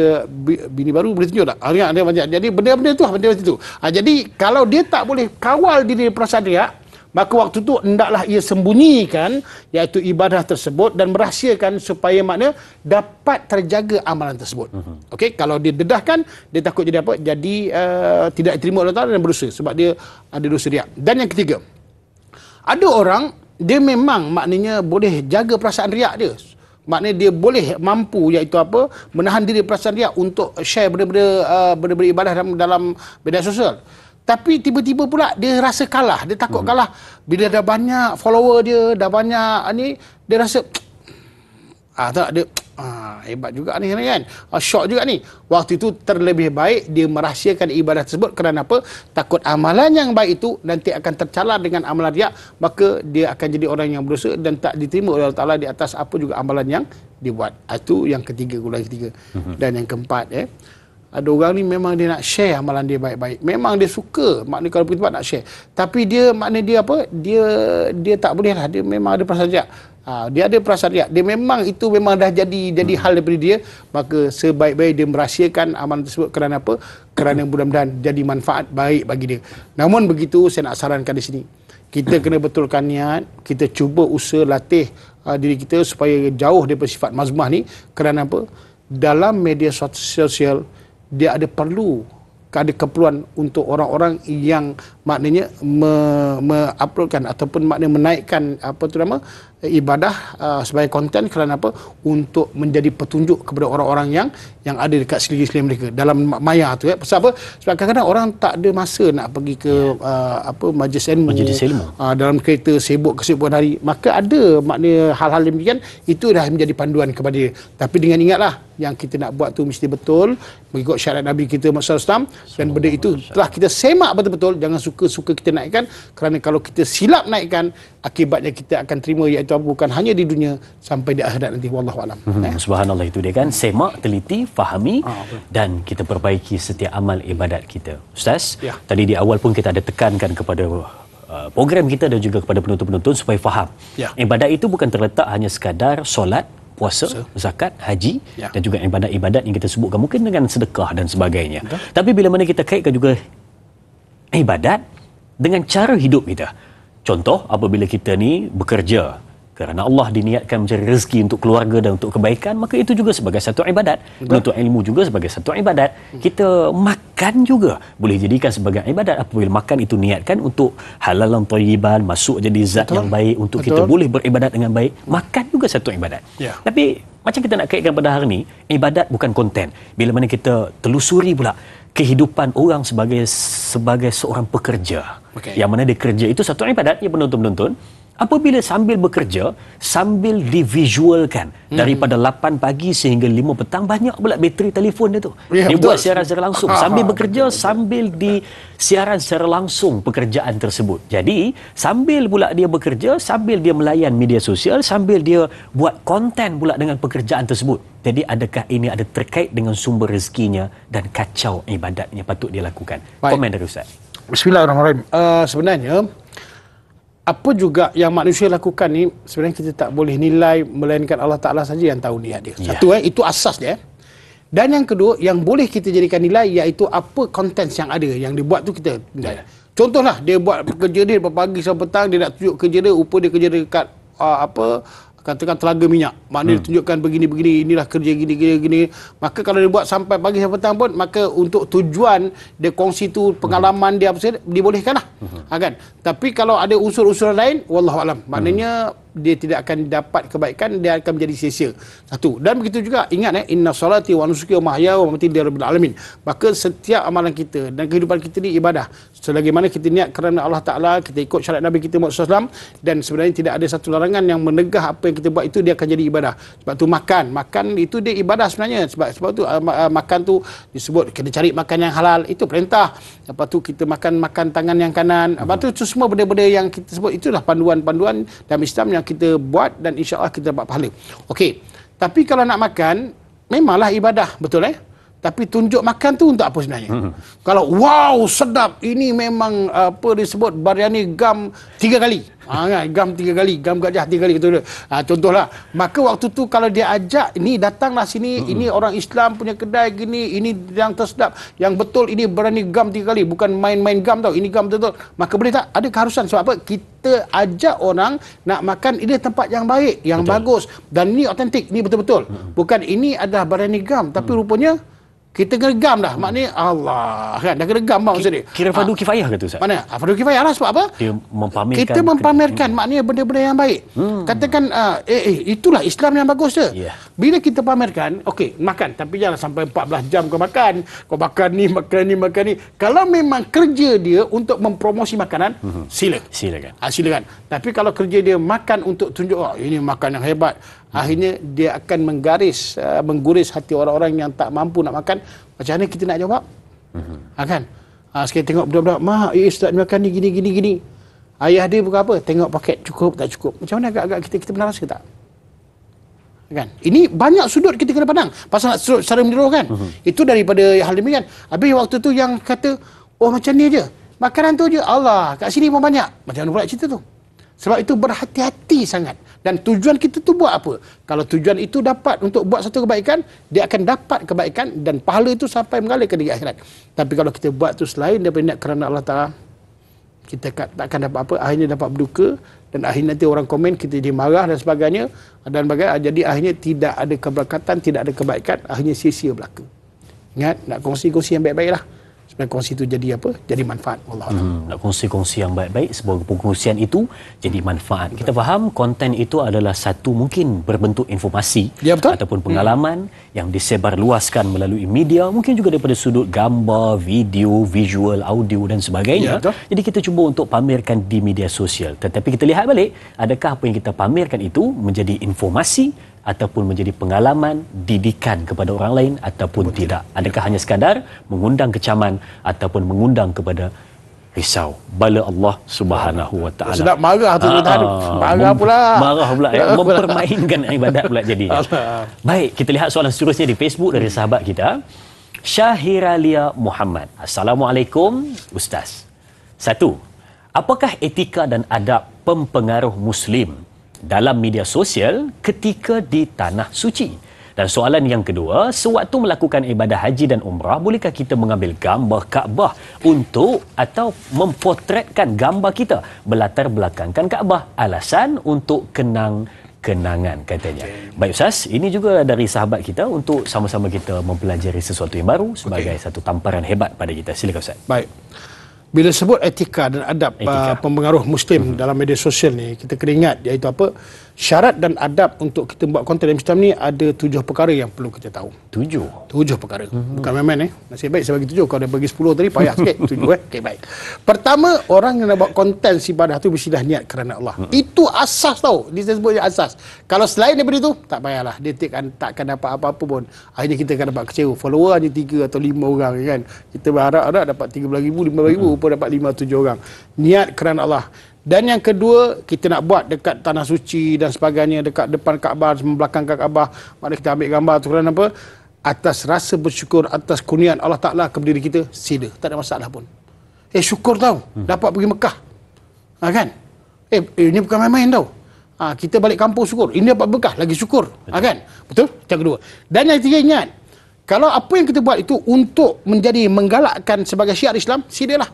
bini baru boleh tunjuk tak ha, dia, dia, jadi benda-benda tu benda-benda lah, tu ha, jadi kalau dia tak boleh kawal diri perasaan dia Maka waktu tu hendaklah ia sembunyikan iaitu ibadah tersebut dan merahsiakan supaya makna dapat terjaga amalan tersebut. Uh-huh. Okey, kalau dia dedahkan, dia takut jadi apa? Jadi uh, tidak diterima oleh Allah dan berdosa sebab dia ada dosa riak. Dan yang ketiga, ada orang dia memang maknanya boleh jaga perasaan riak dia. Maknanya dia boleh mampu iaitu apa menahan diri perasaan riak untuk share benda-benda uh, benda-benda ibadah dalam benda media sosial. Tapi tiba-tiba pula dia rasa kalah. Dia takut hmm. kalah. Bila dah banyak follower dia, dah banyak ah, ni, dia rasa... Ah, tak, dia... Ah, hebat juga ni kan. Ah, shock juga ni. Waktu itu terlebih baik dia merahsiakan ibadah tersebut kerana apa? Takut amalan yang baik itu nanti akan tercalar dengan amalan riak, maka dia akan jadi orang yang berdosa dan tak diterima oleh Allah Taala di atas apa juga amalan yang dibuat. Ah, itu yang ketiga, golongan ketiga. Hmm. Dan yang keempat eh ada orang ni memang dia nak share amalan dia baik-baik memang dia suka maknanya kalau pergi tempat nak share tapi dia maknanya dia apa dia dia tak boleh lah dia memang ada perasaan jahat ha, dia ada perasaan jahat dia memang itu memang dah jadi jadi hmm. hal daripada dia maka sebaik-baik dia merahsiakan amalan tersebut kerana apa kerana hmm. mudah-mudahan jadi manfaat baik bagi dia namun begitu saya nak sarankan di sini kita kena betulkan niat kita cuba usaha latih uh, diri kita supaya jauh daripada sifat mazmah ni kerana apa dalam media sosial, sosial dia ada perlu ada keperluan untuk orang-orang yang maknanya menguploadkan me ataupun maknanya menaikkan apa tu nama ibadah uh, sebagai konten kerana apa untuk menjadi petunjuk kepada orang-orang yang yang ada dekat sekeliling mereka dalam maya tu ya eh. sebab apa sebab kadang-kadang orang tak ada masa nak pergi ke yeah. uh, apa majlis ilmu uh, dalam kereta sibuk kesibukan hari maka ada makna hal-hal demikian itu dah menjadi panduan kepada dia tapi dengan ingatlah yang kita nak buat tu mesti betul mengikut syarat Nabi kita Muhammad SAW dan benda itu telah kita semak betul-betul jangan suka suka-suka kita naikkan kerana kalau kita silap naikkan akibatnya kita akan terima iaitu bukan hanya di dunia sampai di akhirat nanti wallahu alam. Hmm, eh? subhanallah itu dia kan semak teliti fahami ha, dan kita perbaiki setiap amal ibadat kita. Ustaz, ya. tadi di awal pun kita ada tekankan kepada uh, program kita dan juga kepada penonton-penonton supaya faham. Ya. Ibadat itu bukan terletak hanya sekadar solat puasa, so, zakat, haji ya. dan juga ibadat-ibadat yang kita sebutkan mungkin dengan sedekah dan sebagainya. Betul. Tapi bila mana kita kaitkan juga ibadat dengan cara hidup kita. Contoh, apabila kita ni bekerja kerana Allah diniatkan mencari rezeki untuk keluarga dan untuk kebaikan, maka itu juga sebagai satu ibadat. Menuntut ilmu juga sebagai satu ibadat. Hmm. Kita makan juga boleh jadikan sebagai ibadat. Apabila makan itu niatkan untuk halal dan tayyiban, masuk jadi zat Betul. yang baik untuk Betul. kita boleh beribadat dengan baik. Makan juga satu ibadat. Ya. Tapi macam kita nak kaitkan pada hari ini, ibadat bukan konten. Bila mana kita telusuri pula, kehidupan orang sebagai sebagai seorang pekerja okay. yang mana dia kerja itu satu ibadat dia penuntun penonton apabila sambil bekerja sambil divisualkan hmm. daripada 8 pagi sehingga 5 petang banyak pula bateri telefon dia tu yeah, dia betul. buat siaran secara langsung ah, sambil ah, bekerja sambil di siaran secara langsung pekerjaan tersebut jadi sambil pula dia bekerja sambil dia melayan media sosial sambil dia buat konten pula dengan pekerjaan tersebut jadi adakah ini ada terkait dengan sumber rezekinya dan kacau ibadatnya patut dia lakukan Baik. komen dari Ustaz Bismillahirrahmanirrahim uh, sebenarnya apa juga yang manusia lakukan ni sebenarnya kita tak boleh nilai melainkan Allah Taala saja yang tahu niat dia. Ya. Satu yeah. eh itu asas dia. Eh. Dan yang kedua yang boleh kita jadikan nilai iaitu apa konten yang ada yang dibuat tu kita nilai. Yeah. Contohlah dia buat kerja dia pagi sampai petang dia nak tunjuk kerja dia rupa dia kerja dekat uh, apa katakan telaga minyak maknanya hmm. tunjukkan begini begini inilah kerja gini gini maka kalau dia buat sampai pagi sampai petang pun maka untuk tujuan dia kongsi tu pengalaman hmm. dia apa sahaja dibolehkanlah hmm. ha, kan tapi kalau ada unsur-unsur lain wallahualam, maknanya hmm dia tidak akan dapat kebaikan dia akan menjadi sia-sia. Satu. Dan begitu juga ingat eh inna salati wa nusuki wa mahyaya wa mamati lirabbil alamin. Maka setiap amalan kita dan kehidupan kita ni ibadah. Selagi mana kita niat kerana Allah Taala, kita ikut syariat Nabi kita Muhammad SAW dan sebenarnya tidak ada satu larangan yang menegah apa yang kita buat itu dia akan jadi ibadah. Sebab tu makan, makan itu dia ibadah sebenarnya. Sebab sebab tu uh, makan tu disebut kena cari makan yang halal itu perintah. Lepas tu kita makan makan tangan yang kanan. Lepas tu, tu semua benda-benda yang kita sebut itulah panduan-panduan dalam Islam yang kita buat dan insya Allah kita dapat pahala. Okey. Tapi kalau nak makan, memanglah ibadah. Betul eh? tapi tunjuk makan tu untuk apa sebenarnya? Hmm. Kalau wow sedap ini memang apa disebut biryani gam tiga kali. Ha, kan? gam tiga kali, gam gajah tiga kali gitu. Ha, ah, contohlah, maka waktu tu kalau dia ajak ni datanglah sini, hmm. ini orang Islam punya kedai gini, ini yang tersedap, yang betul ini berani gam tiga kali, bukan main-main gam tau, ini gam betul. Maka boleh tak? Ada keharusan sebab apa? Kita ajak orang nak makan ini tempat yang baik, yang betul. bagus dan ini autentik, ini betul-betul. Hmm. Bukan ini adalah berani gam, tapi hmm. rupanya kita geregam dah. Maknanya Allah kan dah geregam bang sendiri. Kira fardu ha. kifayah ke tu Ustaz? Mana? Ha, fardu kifayah lah sebab apa? Dia mempamerkan Kita mempamerkan ke- hmm. maknanya benda-benda yang baik. Hmm. Katakan uh, eh, eh itulah Islam yang bagus tu. Yeah. Bila kita pamerkan, okey, makan tapi jangan sampai 14 jam kau makan. Kau makan ni, makan ni, makan ni. Kalau memang kerja dia untuk mempromosi makanan, hmm. sila. Silakan. Ha, silakan. Tapi kalau kerja dia makan untuk tunjuk oh, ini makan yang hebat akhirnya dia akan menggaris uh, mengguris hati orang-orang yang tak mampu nak makan macam mana kita nak jawab uh kan uh, sekali tengok budak-budak mak eh ustaz makan ni gini gini gini ayah dia buka apa tengok paket cukup tak cukup macam mana agak-agak kita kita pernah rasa tak kan ini banyak sudut kita kena pandang pasal nak sudut secara meniru kan uh itu daripada hal kan. habis waktu tu yang kata oh macam ni aje makanan tu je Allah kat sini pun banyak macam mana pula cerita tu sebab itu berhati-hati sangat dan tujuan kita tu buat apa kalau tujuan itu dapat untuk buat satu kebaikan dia akan dapat kebaikan dan pahala itu sampai mengalir ke negeri akhirat tapi kalau kita buat tu selain daripada niat kerana Allah Ta'ala kita tak akan dapat apa akhirnya dapat berduka dan akhirnya nanti orang komen kita jadi marah dan sebagainya dan bagai ah, jadi akhirnya tidak ada keberkatan tidak ada kebaikan akhirnya sia-sia belaka ingat nak kongsi-kongsi yang baik baik lah dan kongsi itu jadi apa jadi manfaat Allah hmm. nak kongsi-kongsi yang baik-baik sebab pengkongsian itu jadi manfaat betul. kita faham konten itu adalah satu mungkin berbentuk informasi ya, ataupun hmm. pengalaman hmm. yang disebar luaskan melalui media mungkin juga daripada sudut gambar video visual audio dan sebagainya ya, jadi kita cuba untuk pamerkan di media sosial tetapi kita lihat balik adakah apa yang kita pamerkan itu menjadi informasi ataupun menjadi pengalaman didikan kepada orang lain ataupun Betul. tidak. Adakah hanya sekadar mengundang kecaman ataupun mengundang kepada risau bala Allah Subhanahu wa taala. Sedap marah tu Aa, ah, tahan. Marah pula. Marah pula ya. mempermainkan ibadat pula jadi. Baik, kita lihat soalan seterusnya di Facebook dari sahabat kita. Syahiralia Muhammad. Assalamualaikum Ustaz. Satu. Apakah etika dan adab pempengaruh muslim dalam media sosial ketika di tanah suci? Dan soalan yang kedua, sewaktu melakukan ibadah haji dan umrah, bolehkah kita mengambil gambar Kaabah untuk atau memotretkan gambar kita berlatar belakangkan Kaabah? Alasan untuk kenang kenangan katanya. Baik Ustaz, ini juga dari sahabat kita untuk sama-sama kita mempelajari sesuatu yang baru sebagai okay. satu tamparan hebat pada kita. Silakan Ustaz. Baik bila sebut etika dan adab etika. Uh, pempengaruh muslim hmm. dalam media sosial ni kita kena ingat iaitu apa syarat dan adab untuk kita buat konten Instagram ni ada tujuh perkara yang perlu kita tahu. Tujuh? Tujuh perkara. Mm-hmm. Bukan main-main eh. Nasib baik saya bagi tujuh. Kalau dia bagi sepuluh tadi payah sikit. tujuh eh. Okay baik. Pertama, orang yang nak buat konten si ibadah tu dah niat kerana Allah. Mm-hmm. Itu asas tau. Dia sebut je asas. Kalau selain daripada itu, tak payahlah. Dia takkan, takkan dapat apa-apa pun. Akhirnya kita akan dapat kecewa. Follower hanya tiga atau lima orang kan. Kita berharap-harap dapat tiga belah ribu, lima belah ribu. mm dapat lima, tujuh orang. Niat kerana Allah. Dan yang kedua, kita nak buat dekat Tanah Suci dan sebagainya, dekat depan Kaabah, belakang Kaabah, mana kita ambil gambar tu kerana apa? Atas rasa bersyukur, atas kurniaan Allah Ta'ala ke diri kita, sila. Tak ada masalah pun. Eh, syukur tau. Hmm. Dapat pergi Mekah. Ha, kan? Eh, eh, ini bukan main-main tau. Ha, kita balik kampung syukur. Ini dapat bekah, lagi syukur. Ha, kan? Betul? Yang kedua. Dan yang ketiga, ingat. Kalau apa yang kita buat itu untuk menjadi menggalakkan sebagai syiar Islam, sila lah.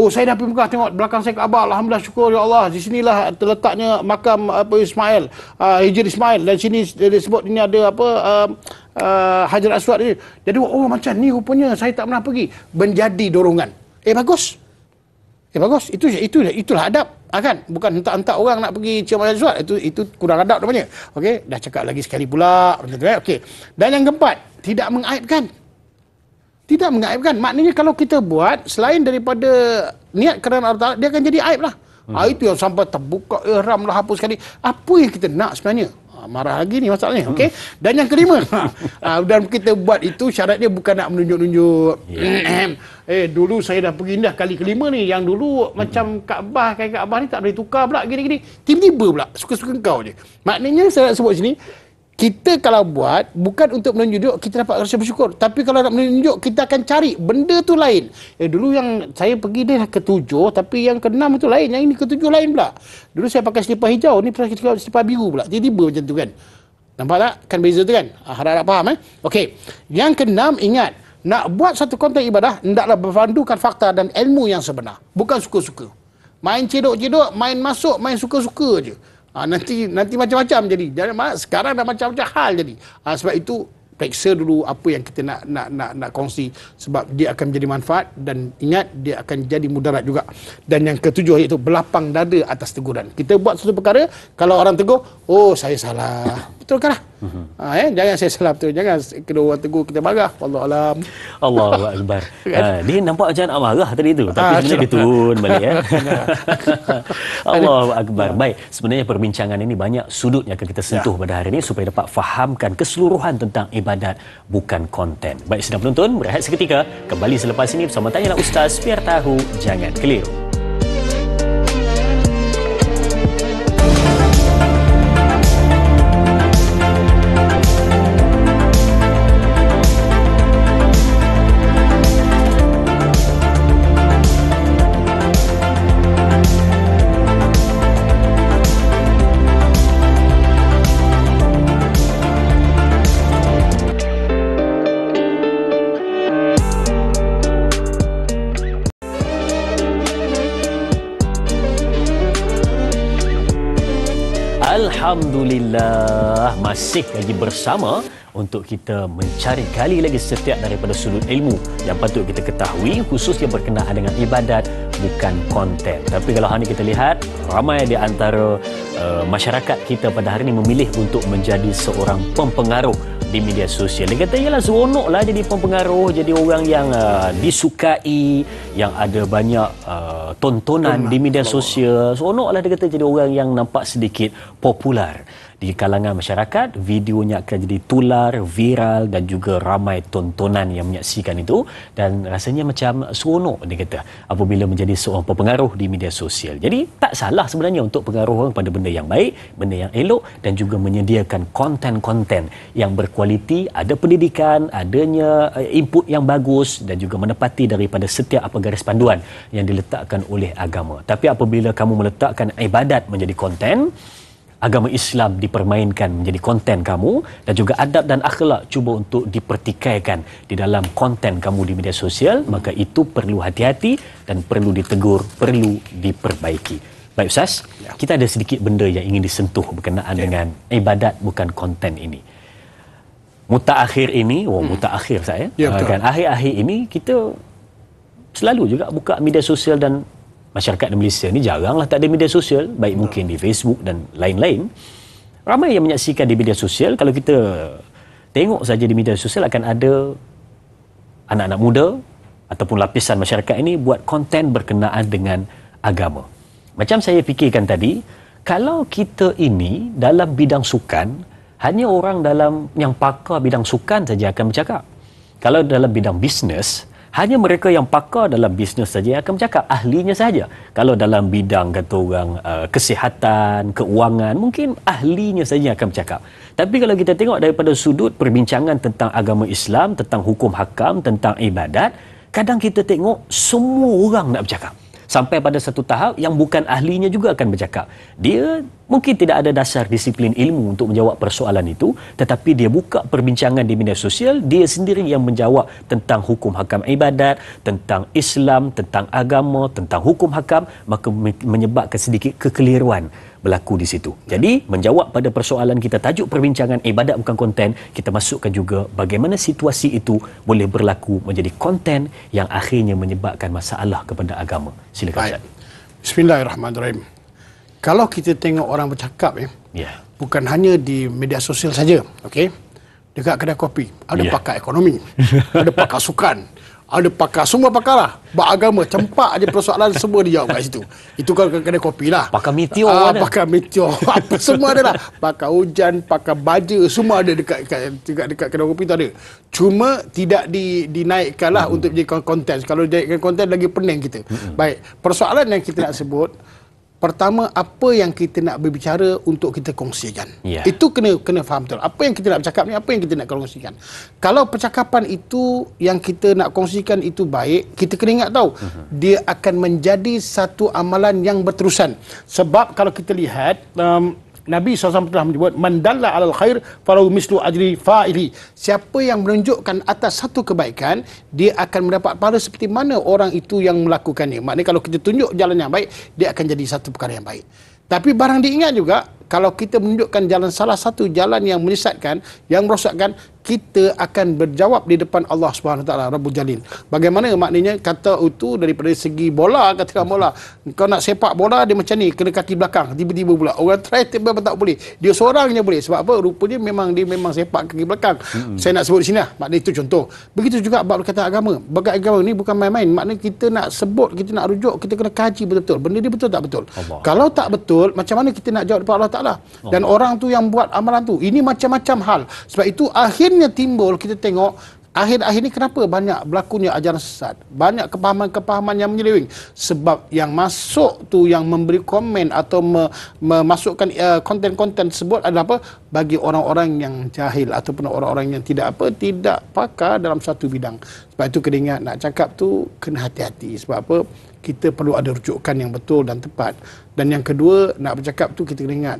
Oh saya dah pergi Mekah tengok belakang saya ke Abah. Alhamdulillah syukur ya Allah Di sinilah terletaknya makam apa Ismail uh, ah, Hijri Ismail Dan sini disebut ini ada apa uh, uh, Hajar Aswad ini Jadi oh macam ni rupanya saya tak pernah pergi Menjadi dorongan Eh bagus Eh bagus itu itu itulah adab akan ah, kan? bukan hentak-hentak orang nak pergi Cik Mahal Zuat itu itu kurang adab namanya okey dah cakap lagi sekali pula eh? okey dan yang keempat tidak mengaibkan tidak mengaibkan. Maknanya kalau kita buat selain daripada niat kerana Allah Ta'ala, dia akan jadi aib lah. Hmm. Ha, itu yang sampai terbuka ihram eh, lah hapus sekali. Apa yang kita nak sebenarnya? Ha, marah lagi ni masalahnya. Hmm. Okay? Dan yang kelima. ha, dan kita buat itu syaratnya bukan nak menunjuk-nunjuk. Yeah. eh, dulu saya dah pergi dah kali kelima ni. Yang dulu hmm. macam Kaabah, kaya Kaabah ni tak boleh tukar pula. Gini-gini. Tiba-tiba pula. Suka-suka kau je. Maknanya saya nak sebut sini kita kalau buat bukan untuk menunjuk kita dapat rasa bersyukur tapi kalau nak menunjuk kita akan cari benda tu lain eh dulu yang saya pergi dia ketujuh tapi yang keenam tu lain yang ini ketujuh lain pula dulu saya pakai selipar hijau ni pakai selipar, selipar biru pula tiba-tiba macam tu kan nampak tak kan beza tu kan ah, harap nak faham eh okey yang keenam ingat nak buat satu konten ibadah hendaklah berpandukan fakta dan ilmu yang sebenar bukan suka-suka main cedok-cedok main masuk main suka-suka je Ha, nanti nanti macam-macam jadi. Dan sekarang dah macam-macam hal jadi. Ha, sebab itu periksa dulu apa yang kita nak nak nak nak kongsi sebab dia akan menjadi manfaat dan ingat dia akan jadi mudarat juga. Dan yang ketujuh iaitu belapang dada atas teguran. Kita buat satu perkara kalau orang tegur, "Oh, saya salah." Betul kan? Lah? Ha, eh? Jangan saya salah betul. Jangan kena orang tegur kita marah. Allah alam. Allah akbar. ha, dia nampak macam nak marah tadi tu. Tapi ha, sebenarnya dia balik. Eh? Allah akbar. Baik. Sebenarnya perbincangan ini banyak sudut yang akan kita ya. sentuh ya. pada hari ini supaya dapat fahamkan keseluruhan tentang ibadat bukan konten. Baik, sedang penonton. Berehat seketika. Kembali selepas ini bersama tanya Tanyalah Ustaz. Biar tahu, jangan keliru. الحمد لله Alhamdulillah masih lagi bersama untuk kita mencari gali lagi setiap daripada sudut ilmu yang patut kita ketahui khususnya berkenaan dengan ibadat bukan konten. Tapi kalau hari ini kita lihat ramai di antara uh, masyarakat kita pada hari ini memilih untuk menjadi seorang pempengaruh di media sosial. Dia kata ialah seronoklah jadi pempengaruh, jadi orang yang uh, disukai, yang ada banyak uh, tontonan Tengah. di media sosial. Seronoklah dia kata jadi orang yang nampak sedikit popular di kalangan masyarakat videonya akan jadi tular viral dan juga ramai tontonan yang menyaksikan itu dan rasanya macam seronok dia kata apabila menjadi seorang pengaruh di media sosial jadi tak salah sebenarnya untuk pengaruh orang pada benda yang baik benda yang elok dan juga menyediakan konten-konten yang berkualiti ada pendidikan adanya eh, input yang bagus dan juga menepati daripada setiap apa garis panduan yang diletakkan oleh agama tapi apabila kamu meletakkan ibadat menjadi konten agama Islam dipermainkan menjadi konten kamu dan juga adab dan akhlak cuba untuk dipertikaikan di dalam konten kamu di media sosial maka itu perlu hati-hati dan perlu ditegur perlu diperbaiki baik ustaz ya. kita ada sedikit benda yang ingin disentuh berkenaan ya. dengan ibadat bukan konten ini muta akhir ini oh hmm. mutaakhir saya ya, ya ah, kan akhir-akhir ini kita selalu juga buka media sosial dan masyarakat di Malaysia ni jaranglah tak ada media sosial baik Betul. mungkin di Facebook dan lain-lain ramai yang menyaksikan di media sosial kalau kita tengok saja di media sosial akan ada anak-anak muda ataupun lapisan masyarakat ini buat konten berkenaan dengan agama macam saya fikirkan tadi kalau kita ini dalam bidang sukan hanya orang dalam yang pakar bidang sukan saja akan bercakap kalau dalam bidang bisnes hanya mereka yang pakar dalam bisnes saja yang akan bercakap ahlinya saja kalau dalam bidang kata orang uh, kesihatan keuangan mungkin ahlinya saja yang akan bercakap tapi kalau kita tengok daripada sudut perbincangan tentang agama Islam tentang hukum hakam tentang ibadat kadang kita tengok semua orang nak bercakap sampai pada satu tahap yang bukan ahlinya juga akan bercakap. Dia mungkin tidak ada dasar disiplin ilmu untuk menjawab persoalan itu, tetapi dia buka perbincangan di media sosial, dia sendiri yang menjawab tentang hukum hakam ibadat, tentang Islam, tentang agama, tentang hukum hakam, maka menyebabkan sedikit kekeliruan berlaku di situ. Jadi menjawab pada persoalan kita tajuk perbincangan ibadat bukan konten, kita masukkan juga bagaimana situasi itu boleh berlaku menjadi konten yang akhirnya menyebabkan masalah kepada agama. Silakan Ustaz. Bismillahirrahmanirrahim. Kalau kita tengok orang bercakap eh, ya. bukan hanya di media sosial saja, okey. Dekat kedai kopi, ada ya. pakar ekonomi, ada pakar sukan, ada pakar semua pakar lah bak agama cempak aja persoalan semua dia kat situ itu kan kena kopi lah pakar meteor ah, pakar meteor apa semua ada lah pakar hujan pakar baja semua ada dekat dekat dekat, dekat kena kopi tu ada cuma tidak di, dinaikkan lah hmm. untuk jadi konten kalau jadikan konten lagi pening kita hmm. baik persoalan yang kita nak sebut pertama apa yang kita nak berbicara untuk kita kongsikan. Yeah. Itu kena kena faham betul. Apa yang kita nak bercakap ni, apa yang kita nak kongsikan. Kalau percakapan itu yang kita nak kongsikan itu baik, kita kena ingat tahu uh-huh. dia akan menjadi satu amalan yang berterusan. Sebab kalau kita lihat um, Nabi SAW telah menyebut mandalla alal khair falau mislu ajri fa'ili. Siapa yang menunjukkan atas satu kebaikan, dia akan mendapat pahala seperti mana orang itu yang melakukannya. Maknanya kalau kita tunjuk jalan yang baik, dia akan jadi satu perkara yang baik. Tapi barang diingat juga, kalau kita menunjukkan jalan salah satu jalan yang menyesatkan yang merosakkan kita akan berjawab di depan Allah Subhanahu taala Rabbul Jalil bagaimana maknanya kata itu daripada segi bola katakan bola kau nak sepak bola dia macam ni kena kaki belakang tiba-tiba pula orang try tiba tak boleh dia seorangnya boleh sebab apa rupanya memang dia memang sepak kaki belakang hmm. saya nak sebut di sini lah maknanya itu contoh begitu juga bab kata agama bagai agama ni bukan main-main maknanya kita nak sebut kita nak rujuk kita kena kaji betul-betul benda dia betul tak betul Allah. kalau tak betul macam mana kita nak jawab depan Allah tak masalah. Oh. Dan oh. orang tu yang buat amalan tu. Ini macam-macam hal. Sebab itu akhirnya timbul kita tengok akhir-akhir ni kenapa banyak berlakunya ajaran sesat. Banyak kepahaman-kepahaman yang menyeliwing. Sebab yang masuk tu yang memberi komen atau memasukkan eh, konten-konten uh, tersebut adalah apa? Bagi orang-orang yang jahil ataupun orang-orang yang tidak apa, tidak pakar dalam satu bidang. Sebab itu kena ingat nak cakap tu kena hati-hati. Sebab apa? kita perlu ada rujukan yang betul dan tepat. Dan yang kedua, nak bercakap tu kita kena ingat,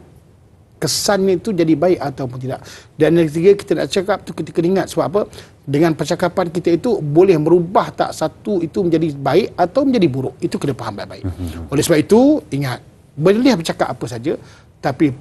kesannya itu jadi baik ataupun tidak. Dan yang ketiga kita nak cakap tu ketika ingat sebab apa? Dengan percakapan kita itu boleh merubah tak satu itu menjadi baik atau menjadi buruk. Itu kena faham baik-baik. Mhm. Oleh sebab itu, ingat. Boleh bercakap apa saja tapi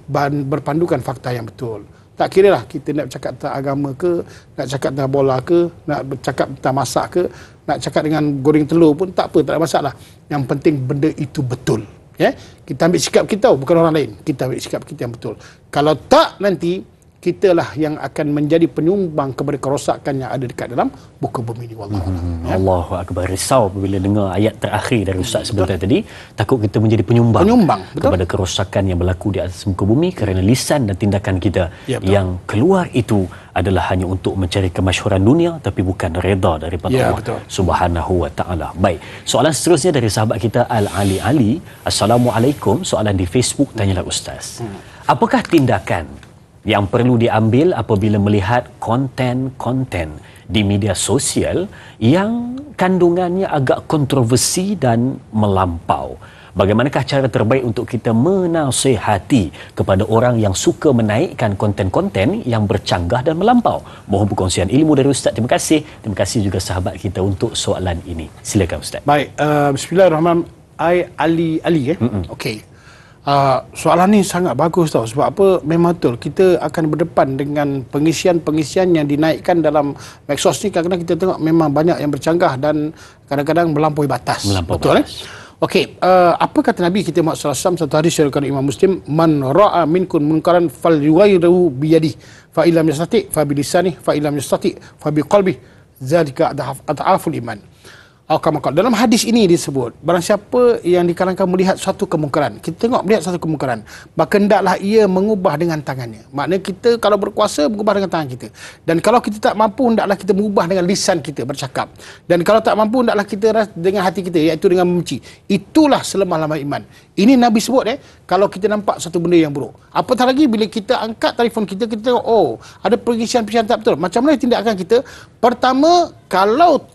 berpandukan fakta yang betul. Tak kira lah kita nak cakap tentang agama ke, nak cakap tentang bola ke, nak bercakap tentang masak ke, nak cakap dengan goreng telur pun tak apa, tak ada masalah. Yang penting benda itu betul. Ya? Kita ambil sikap kita, bukan orang lain. Kita ambil sikap kita yang betul. Kalau tak, nanti kitalah yang akan menjadi penyumbang kepada kerosakan yang ada dekat dalam buku bumi ini wallahu hmm, ya. Allahu akbar risau bila dengar ayat terakhir dari ustaz sebentar tadi takut kita menjadi penyumbang, penyumbang kepada kerosakan yang berlaku di atas muka bumi kerana lisan dan tindakan kita ya, yang keluar itu adalah hanya untuk mencari kemasyhuran dunia tapi bukan redha daripada ya, Allah betul. Subhanahu wa taala. Baik. Soalan seterusnya dari sahabat kita Al Ali Ali. Assalamualaikum. Soalan di Facebook tanyalah ustaz. Hmm. Apakah tindakan yang perlu diambil apabila melihat konten-konten di media sosial yang kandungannya agak kontroversi dan melampau. Bagaimanakah cara terbaik untuk kita menasihati kepada orang yang suka menaikkan konten-konten yang bercanggah dan melampau? Mohon perkongsian ilmu dari Ustaz. Terima kasih. Terima kasih juga sahabat kita untuk soalan ini. Silakan Ustaz. Baik. Uh, Bismillahirrahmanirrahim. I Ali Ali eh. Okey. Uh, soalan ini sangat bagus tau sebab apa memang betul kita akan berdepan dengan pengisian-pengisian yang dinaikkan dalam Maxos ni kerana kita tengok memang banyak yang bercanggah dan kadang-kadang melampaui batas melampaui betul batas. eh Okey, uh, apa kata Nabi kita Muhammad Sallallahu satu hari syarikat Imam Muslim man ra'a minkum munkaran fal yughayyiru bi yadi fa illam yastati fa bi fa illam yastati fa bi qalbi zalika adhaf adhaful iman Al-Qamakot. Dalam hadis ini disebut, barang siapa yang dikarangkan melihat satu kemungkaran, kita tengok melihat satu kemungkaran, maka hendaklah ia mengubah dengan tangannya. Maknanya kita kalau berkuasa, mengubah dengan tangan kita. Dan kalau kita tak mampu, hendaklah kita mengubah dengan lisan kita bercakap. Dan kalau tak mampu, hendaklah kita dengan hati kita, iaitu dengan membenci. Itulah selemah lama iman. Ini Nabi sebut eh, kalau kita nampak satu benda yang buruk. Apatah lagi bila kita angkat telefon kita, kita tengok, oh, ada perisian-perisian tak betul. Macam mana tindakan kita? Pertama, kalau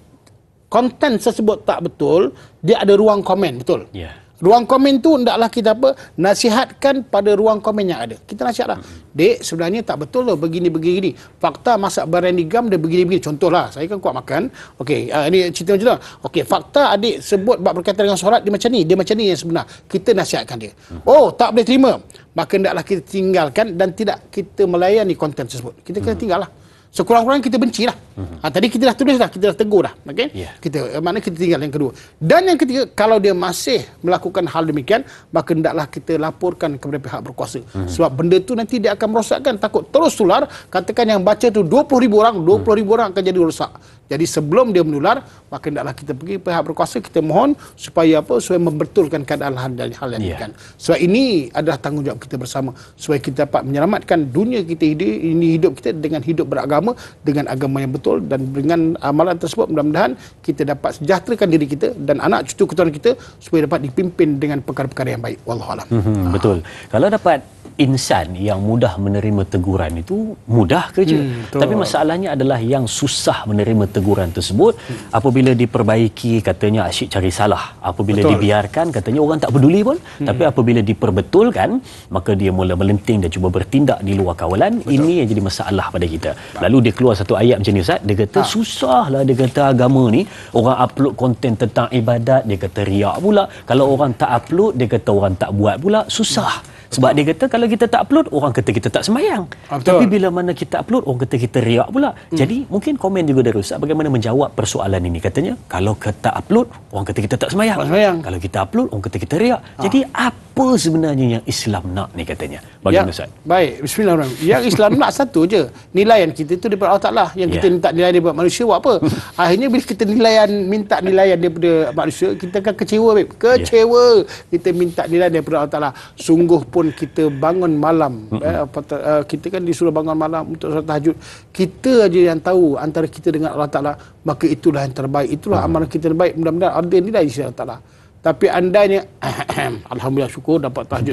konten tersebut tak betul, dia ada ruang komen, betul? Ya. Yeah. Ruang komen tu hendaklah kita apa nasihatkan pada ruang komen yang ada. Kita nasihatlah. Hmm. Dek, sebenarnya tak betul loh begini begini. Fakta masak barang digam dia begini begini. Contohlah, saya kan kuat makan. Okey, uh, ini cerita macam tu. Lah. Okey, fakta adik sebut bab berkaitan dengan solat dia macam ni, dia macam ni yang sebenar. Kita nasihatkan dia. Hmm. Oh, tak boleh terima. Maka hendaklah kita tinggalkan dan tidak kita melayani konten tersebut. Kita kena hmm. tinggallah. Sekurang-kurangnya kita bencilah. Mm-hmm. Ha, tadi kita dah tulis dah, kita dah tegur dah. Okay? Yeah. Kita, eh, maknanya kita tinggal yang kedua. Dan yang ketiga, kalau dia masih melakukan hal demikian, maka hendaklah kita laporkan kepada pihak berkuasa. Mm-hmm. Sebab benda tu nanti dia akan merosakkan. Takut terus tular, katakan yang baca tu 20 ribu orang, 20 mm. ribu orang akan jadi rosak. Jadi sebelum dia menular, maka hendaklah kita pergi pihak berkuasa, kita mohon supaya apa supaya membetulkan keadaan hal dan hal yang yeah. demikian. Sebab ini adalah tanggungjawab kita bersama. Supaya kita dapat menyelamatkan dunia kita hidup ini hidup kita dengan hidup beragama, dengan agama yang betul betul dan dengan amalan tersebut mudah-mudahan kita dapat sejahterakan diri kita dan anak cucu keturunan kita supaya dapat dipimpin dengan perkara-perkara yang baik wallahualam hmm, betul kalau dapat insan yang mudah menerima teguran itu mudah kerja. Hmm, Tapi masalahnya adalah yang susah menerima teguran tersebut hmm. apabila diperbaiki katanya asyik cari salah. Apabila betul. dibiarkan katanya orang tak peduli pun. Hmm. Tapi apabila diperbetulkan maka dia mula melenting dan cuba bertindak di luar kawalan. Betul. Ini yang jadi masalah pada kita. Lalu dia keluar satu ayat macam ni Ustaz. Dia kata ha. susahlah dia kata agama ni orang upload konten tentang ibadat dia kata riak pula. Kalau orang tak upload dia kata orang tak buat pula susah. Hmm. Sebab dia kata kalau kita tak upload, orang kata kita tak semayang. Ah, Tapi bila mana kita upload, orang kata kita riak pula. Hmm. Jadi mungkin komen juga dah rusak bagaimana menjawab persoalan ini. Katanya, kalau kita upload, orang kata kita tak semayang. Kalau kita upload, orang kata kita riak. Ah. Jadi apa? apa sebenarnya yang Islam nak ni katanya bagi yang, Ustaz baik bismillahirrahmanirrahim yang Islam nak satu je yang kita tu daripada Allah Ta'ala yang kita yeah. minta nilaian daripada manusia buat apa akhirnya bila kita nilaian minta nilaian daripada manusia kita akan kecewa babe. kecewa yeah. kita minta nilai daripada Allah Ta'ala sungguh pun kita bangun malam eh, eh, kita kan disuruh bangun malam untuk surat tahajud kita aja yang tahu antara kita dengan Allah Ta'ala maka itulah yang terbaik itulah amalan kita yang terbaik mudah-mudahan ada nilai di sisi Allah Ta'ala tapi andainya Alhamdulillah syukur dapat tahajud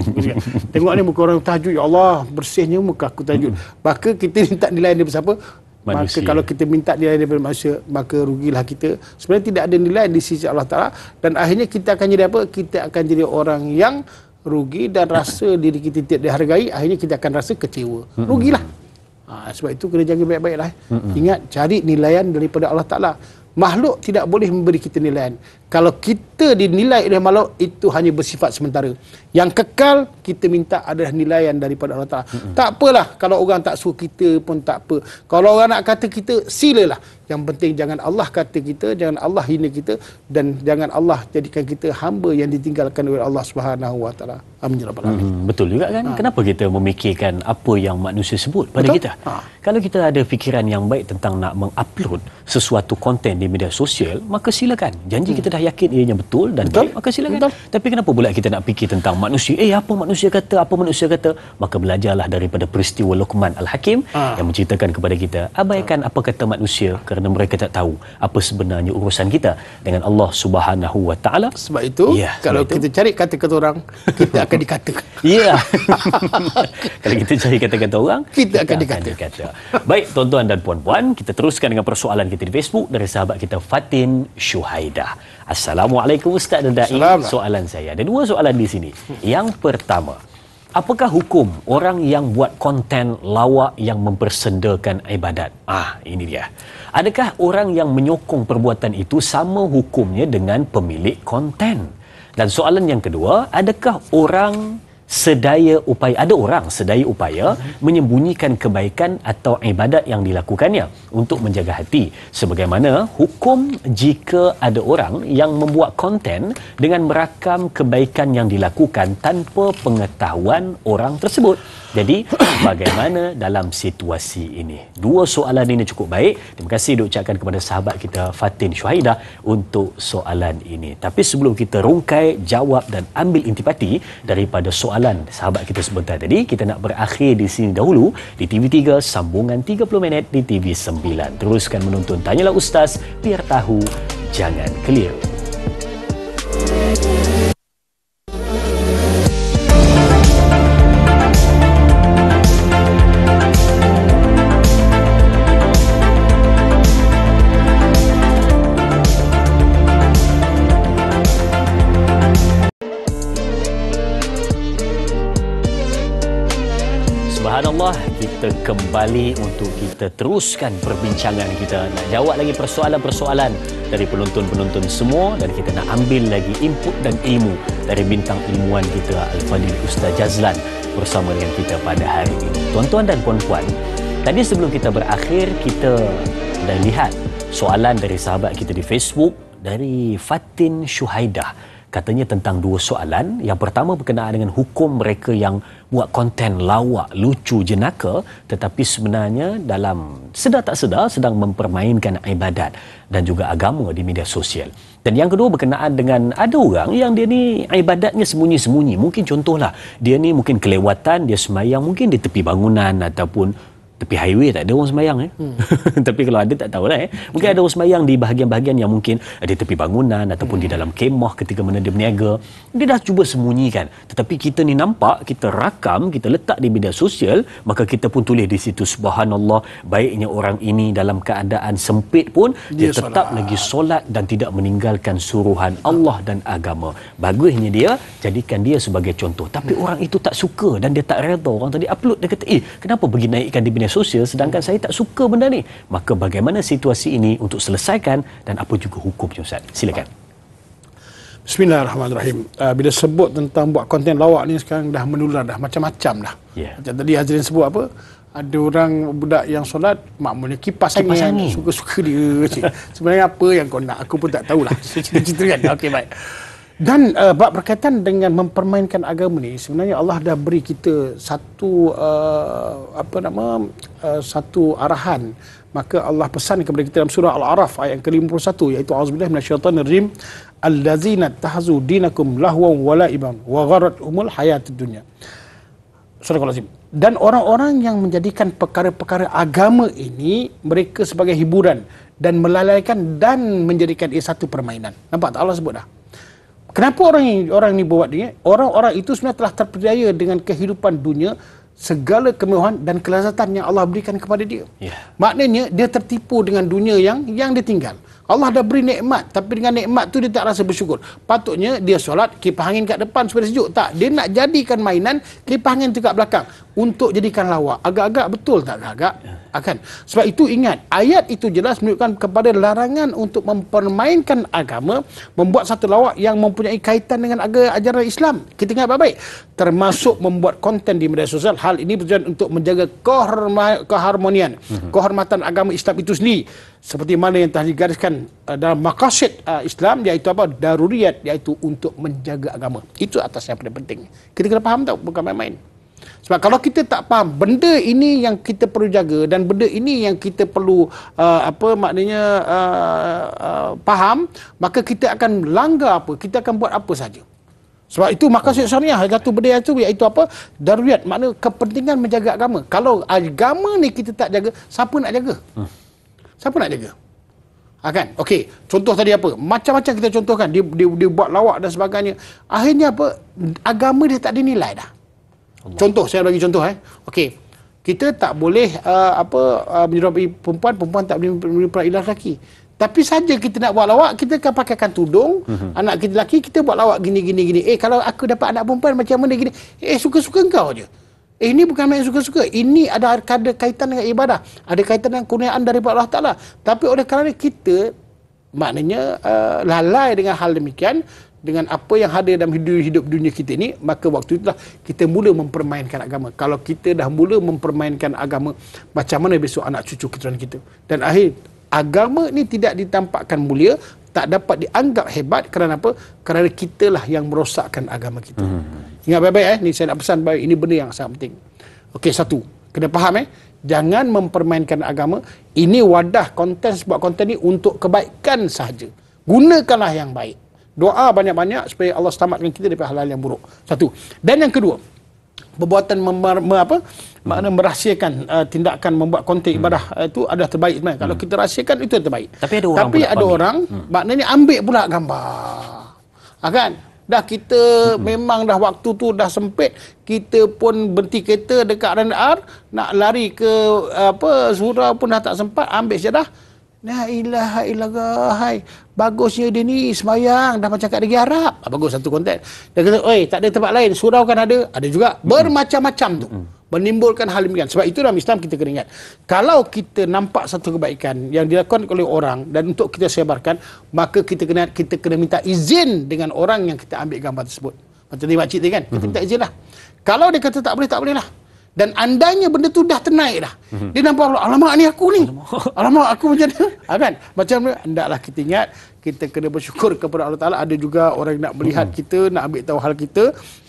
Tengok ni muka orang tahajud Ya Allah bersihnya muka aku tahajud Maka kita minta nilai daripada siapa? Manusia. Maka kalau kita minta nilai daripada manusia Maka rugilah kita Sebenarnya tidak ada nilai di sisi Allah Ta'ala Dan akhirnya kita akan jadi apa? Kita akan jadi orang yang rugi Dan rasa diri kita tidak dihargai Akhirnya kita akan rasa kecewa Rugilah ha, Sebab itu kena jaga baik-baiklah Ingat cari nilaian daripada Allah Ta'ala Makhluk tidak boleh memberi kita nilaian. Kalau kita dinilai oleh makhluk, itu hanya bersifat sementara. Yang kekal, kita minta adalah nilaian daripada Allah Ta'ala. Mm-hmm. Tak apalah kalau orang tak suka kita pun tak apa. Kalau orang nak kata kita, silalah. Yang penting jangan Allah kata kita, jangan Allah hina kita dan jangan Allah jadikan kita hamba yang ditinggalkan oleh Allah Subhanahu Wa Taala. Amin ya rabbal alamin. Hmm, betul juga kan? Ha. Kenapa kita memikirkan apa yang manusia sebut pada betul? kita? Ha. Kalau kita ada fikiran yang baik tentang nak mengupload sesuatu konten di media sosial, maka silakan. Janji hmm. kita dah yakin ianya betul dan betul? baik, maka silakan. Betul? Tapi kenapa pula kita nak fikir tentang manusia? Eh, apa manusia kata? Apa manusia kata? Maka belajarlah daripada peristiwa Luqman Al-Hakim ha. yang menceritakan kepada kita, abaikan betul. apa kata manusia kerana kerana mereka tak tahu apa sebenarnya urusan kita dengan Allah Subhanahu Wa Taala. Sebab itu, ya, kalau sebab kita cari kata-kata orang, kita akan dikata. Ya. kalau kita cari kata-kata orang, kita, kita akan, dikata. akan dikata. Baik, tuan-tuan dan puan-puan, kita teruskan dengan persoalan kita di Facebook dari sahabat kita Fatin Shuhaida. Assalamualaikum Ustaz dan Da'i. Soalan saya. Ada dua soalan di sini. Yang pertama, Apakah hukum orang yang buat konten lawak yang mempersendakan ibadat? Ah, ini dia. Adakah orang yang menyokong perbuatan itu sama hukumnya dengan pemilik konten? Dan soalan yang kedua, adakah orang sedaya upaya ada orang sedaya upaya menyembunyikan kebaikan atau ibadat yang dilakukannya untuk menjaga hati sebagaimana hukum jika ada orang yang membuat konten dengan merakam kebaikan yang dilakukan tanpa pengetahuan orang tersebut jadi bagaimana dalam situasi ini? Dua soalan ini cukup baik. Terima kasih diucapkan kepada sahabat kita Fatin Syuhaidah untuk soalan ini. Tapi sebelum kita rungkai jawab dan ambil intipati daripada soalan sahabat kita sebentar tadi, kita nak berakhir di sini dahulu di TV3 sambungan 30 minit di TV9. Teruskan menonton Tanyalah Ustaz, biar tahu jangan keliru. Thank you. insyaAllah kita kembali untuk kita teruskan perbincangan kita. Nak jawab lagi persoalan-persoalan dari penonton-penonton semua dan kita nak ambil lagi input dan ilmu dari bintang ilmuwan kita Al-Fadil Ustaz Jazlan bersama dengan kita pada hari ini. Tuan-tuan dan puan-puan, tadi sebelum kita berakhir, kita dah lihat soalan dari sahabat kita di Facebook dari Fatin Shuhaidah katanya tentang dua soalan yang pertama berkenaan dengan hukum mereka yang buat konten lawak lucu jenaka tetapi sebenarnya dalam sedar tak sedar sedang mempermainkan ibadat dan juga agama di media sosial dan yang kedua berkenaan dengan ada orang yang dia ni ibadatnya sembunyi-sembunyi mungkin contohlah dia ni mungkin kelewatan dia semayang mungkin di tepi bangunan ataupun tapi highway tak ada orang sembahyang eh. Hmm. Tapi kalau ada tak tahulah eh. Mungkin okay. ada orang sembahyang di bahagian-bahagian yang mungkin ada tepi bangunan ataupun hmm. di dalam kemah ketika mana dia berniaga. Dia dah cuba sembunyikan. Tetapi kita ni nampak, kita rakam, kita letak di media sosial, maka kita pun tulis di situ subhanallah, baiknya orang ini dalam keadaan sempit pun dia, dia tetap solat. lagi solat dan tidak meninggalkan suruhan Allah dan agama. Bagusnya dia jadikan dia sebagai contoh. Tapi hmm. orang itu tak suka dan dia tak redha. Orang tadi upload dia kata, "Eh, kenapa pergi naikkan di media sosial sedangkan saya tak suka benda ni. Maka bagaimana situasi ini untuk selesaikan dan apa juga hukumnya Ustaz? Silakan. Bismillahirrahmanirrahim. Uh, bila sebut tentang buat konten lawak ni sekarang dah menular dah macam-macam dah. Yeah. Macam tadi Hazrin sebut apa? Ada orang budak yang solat makmumnya kipas, kipas angin. angin. Suka-suka dia. Sebenarnya apa yang kau nak? Aku pun tak tahulah. Cerita-cerita kan. Okey baik dan uh, bab berkaitan dengan mempermainkan agama ni sebenarnya Allah dah beri kita satu uh, apa nama uh, satu arahan maka Allah pesan kepada kita dalam surah Al-Araf ayat yang ke-51 iaitu auzubillahi minasyaitonirrajim allazina tahzu dinakum lahwan wala iman wa gharat umul hayatid dunya surah al-azim dan orang-orang yang menjadikan perkara-perkara agama ini mereka sebagai hiburan dan melalaikan dan menjadikan ia satu permainan nampak tak Allah sebut dah Kenapa orang ini, orang ini buat dia Orang-orang itu sebenarnya telah terpedaya dengan kehidupan dunia, segala kemewahan dan kelazatan yang Allah berikan kepada dia. Yeah. Maknanya dia tertipu dengan dunia yang yang ditinggal. Allah dah beri nikmat tapi dengan nikmat tu dia tak rasa bersyukur. Patutnya dia solat kipas angin kat depan supaya sejuk. Tak, dia nak jadikan mainan kipas angin tu kat belakang untuk jadikan lawak. Agak-agak betul tak agak? Akan. Ya. Ah, Sebab itu ingat, ayat itu jelas menunjukkan kepada larangan untuk mempermainkan agama, membuat satu lawak yang mempunyai kaitan dengan agama ajaran Islam. Kita ingat baik-baik. Termasuk membuat konten di media sosial, hal ini bertujuan untuk menjaga keharmonian, mhm. kehormatan agama Islam itu sendiri. Seperti mana yang telah digariskan uh, dalam makasid uh, eh, Islam iaitu apa daruriyat iaitu untuk menjaga agama. Itu atas yang paling penting. Kita kena faham tau bukan main-main. Sebab kalau kita tak faham benda ini yang kita perlu jaga dan benda ini yang kita perlu uh, apa maknanya uh, uh, faham maka kita akan langgar apa kita akan buat apa saja. Sebab itu makasih syariah satu benda itu iaitu apa daruriyat makna kepentingan menjaga agama. Kalau agama ni kita tak jaga siapa nak jaga? Hmm. Siapa nak jaga? Ah, kan? Okey, contoh tadi apa? Macam-macam kita contohkan dia, dia dia buat lawak dan sebagainya. Akhirnya apa? Agama dia tak ada nilai dah. Allah. Contoh saya bagi contoh eh. Okey. Kita tak boleh uh, apa uh, menyerupai perempuan, perempuan tak boleh menyerupai lelaki. Tapi saja kita nak buat lawak, kita akan pakaikan tudung, mm-hmm. anak kita lelaki kita buat lawak gini gini gini. Eh kalau aku dapat anak perempuan macam mana gini? Eh suka-suka engkau je. Eh, ini bukan main suka-suka. Ini ada, ada kaitan dengan ibadah. Ada kaitan dengan kurniaan daripada Allah Ta'ala. Tapi oleh kerana kita, maknanya uh, lalai dengan hal demikian, dengan apa yang ada dalam hidup, hidup dunia kita ini, maka waktu itulah kita mula mempermainkan agama. Kalau kita dah mula mempermainkan agama, macam mana besok anak cucu kita kita? Dan akhir, agama ini tidak ditampakkan mulia, tak dapat dianggap hebat kerana apa? Kerana kitalah yang merosakkan agama kita. Hmm. Ingat baik-baik eh, ni saya nak pesan baik ini benda yang sangat penting. Okey, satu. Kena faham eh, jangan mempermainkan agama. Ini wadah konten sebab konten ni untuk kebaikan sahaja. Gunakanlah yang baik. Doa banyak-banyak supaya Allah selamatkan kita daripada hal-hal yang buruk. Satu. Dan yang kedua, perbuatan memar, mem, apa makna hmm. merahsiakan uh, tindakan membuat konten hmm. ibadah hmm. itu adalah terbaik sebenarnya. Kalau hmm. kita rahsiakan itu yang terbaik. Tapi ada orang Tapi pula ada orang hmm. maknanya ambil pula gambar. Ha, kan? Dah kita hmm. memang dah waktu tu dah sempit kita pun berhenti kereta dekat R&R nak lari ke apa surau pun dah tak sempat ambil saja dah. Nah ilah ilagahai. Bagusnya dia ni semayang dah macam kat negeri Arab. Ah, bagus satu konten. Dia kata, oi tak ada tempat lain. Surau kan ada. Ada juga. Hmm. Bermacam-macam tu. Hmm. Menimbulkan hal demikian. Sebab itu dalam Islam kita kena ingat. Kalau kita nampak satu kebaikan yang dilakukan oleh orang dan untuk kita sebarkan, maka kita kena kita kena minta izin dengan orang yang kita ambil gambar tersebut. Macam ni makcik tu kan? Kita hmm. minta izin lah. Kalau dia kata tak boleh, tak boleh lah. Dan andainya benda tu dah ternaik dah. Hmm. Dia nampak, alamak ni aku ni. Alamak, alamak aku macam ni. Ah, kan? Macam ni, hendaklah kita ingat kita kena bersyukur kepada Allah Ta'ala ada juga orang nak melihat hmm. kita nak ambil tahu hal kita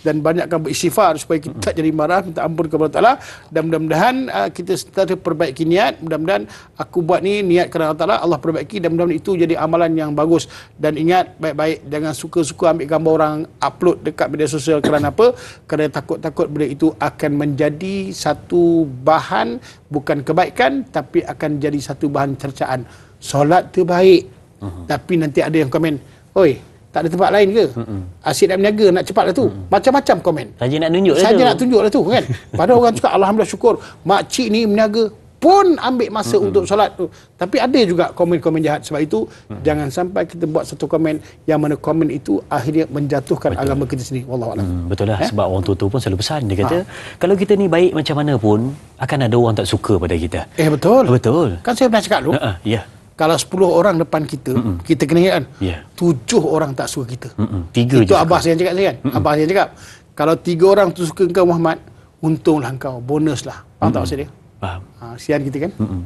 dan banyakkan beristighfar supaya kita hmm. tak jadi marah minta ampun kepada Allah Ta'ala dan mudah-mudahan uh, kita sentiasa perbaiki niat mudah-mudahan aku buat ni niat kerana Allah Ta'ala Allah perbaiki dan mudah-mudahan itu jadi amalan yang bagus dan ingat baik-baik jangan suka-suka ambil gambar orang upload dekat media sosial kerana apa kerana takut-takut benda itu akan menjadi satu bahan bukan kebaikan tapi akan jadi satu bahan cercaan solat terbaik huh mhm. tapi nanti ada yang komen oi tak ada tempat lain ke uh-huh. asyik nak berniaga nak cepat lah tu uh-huh. macam-macam komen saja nak tunjuk lah saja lah nak tunjuk lah tu kan Padahal orang cakap Alhamdulillah syukur makcik ni berniaga pun ambil masa uh-huh. untuk solat tu tapi ada juga komen-komen jahat sebab itu uh-huh. jangan sampai kita buat satu komen yang mana komen itu akhirnya menjatuhkan betul. agama kita sendiri wallahualam uh-huh. betul lah eh? sebab orang tua-tua pun selalu pesan dia kata ha. kalau kita ni baik macam mana pun akan ada orang tak suka pada kita eh betul betul kan saya pernah cakap dulu uh-huh. ya yeah kalau sepuluh orang depan kita Mm-mm. kita kena ingat kan yeah. orang tak suka kita Mm-mm. 3 itu je itu Abbas yang cakap saya kan Mm-mm. Abbas yang cakap kalau tiga orang tu suka kau Muhammad untunglah kau bonuslah. lah faham Mm-mm. tak maksud dia faham ha, sian kita kan Mm-mm.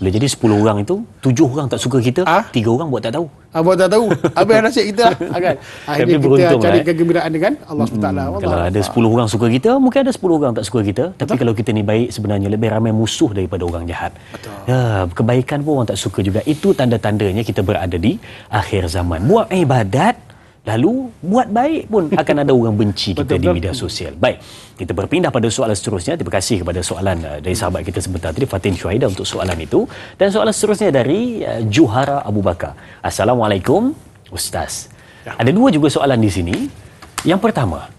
Boleh jadi 10 orang itu 7 orang tak suka kita ah? 3 orang buat tak tahu ah, Buat tak tahu Habis nasib kita lah kan? Akhirnya Tapi kita cari lah, eh. kegembiraan dengan Allah SWT hmm, Kalau ada 10 orang suka kita Mungkin ada 10 orang tak suka kita Tapi kalau kita ni baik Sebenarnya lebih ramai musuh daripada orang jahat Ya, Kebaikan pun orang tak suka juga Itu tanda-tandanya kita berada di Akhir zaman Buat ibadat Lalu buat baik pun akan ada orang benci kita di media sosial. Baik, kita berpindah pada soalan seterusnya. Terima kasih kepada soalan eh, dari sahabat kita sebentar tadi Fatin Syuhaida untuk soalan itu dan soalan seterusnya dari eh, Juhara Abu Bakar. Assalamualaikum ustaz. Ya. Ada dua juga soalan di sini. Yang pertama,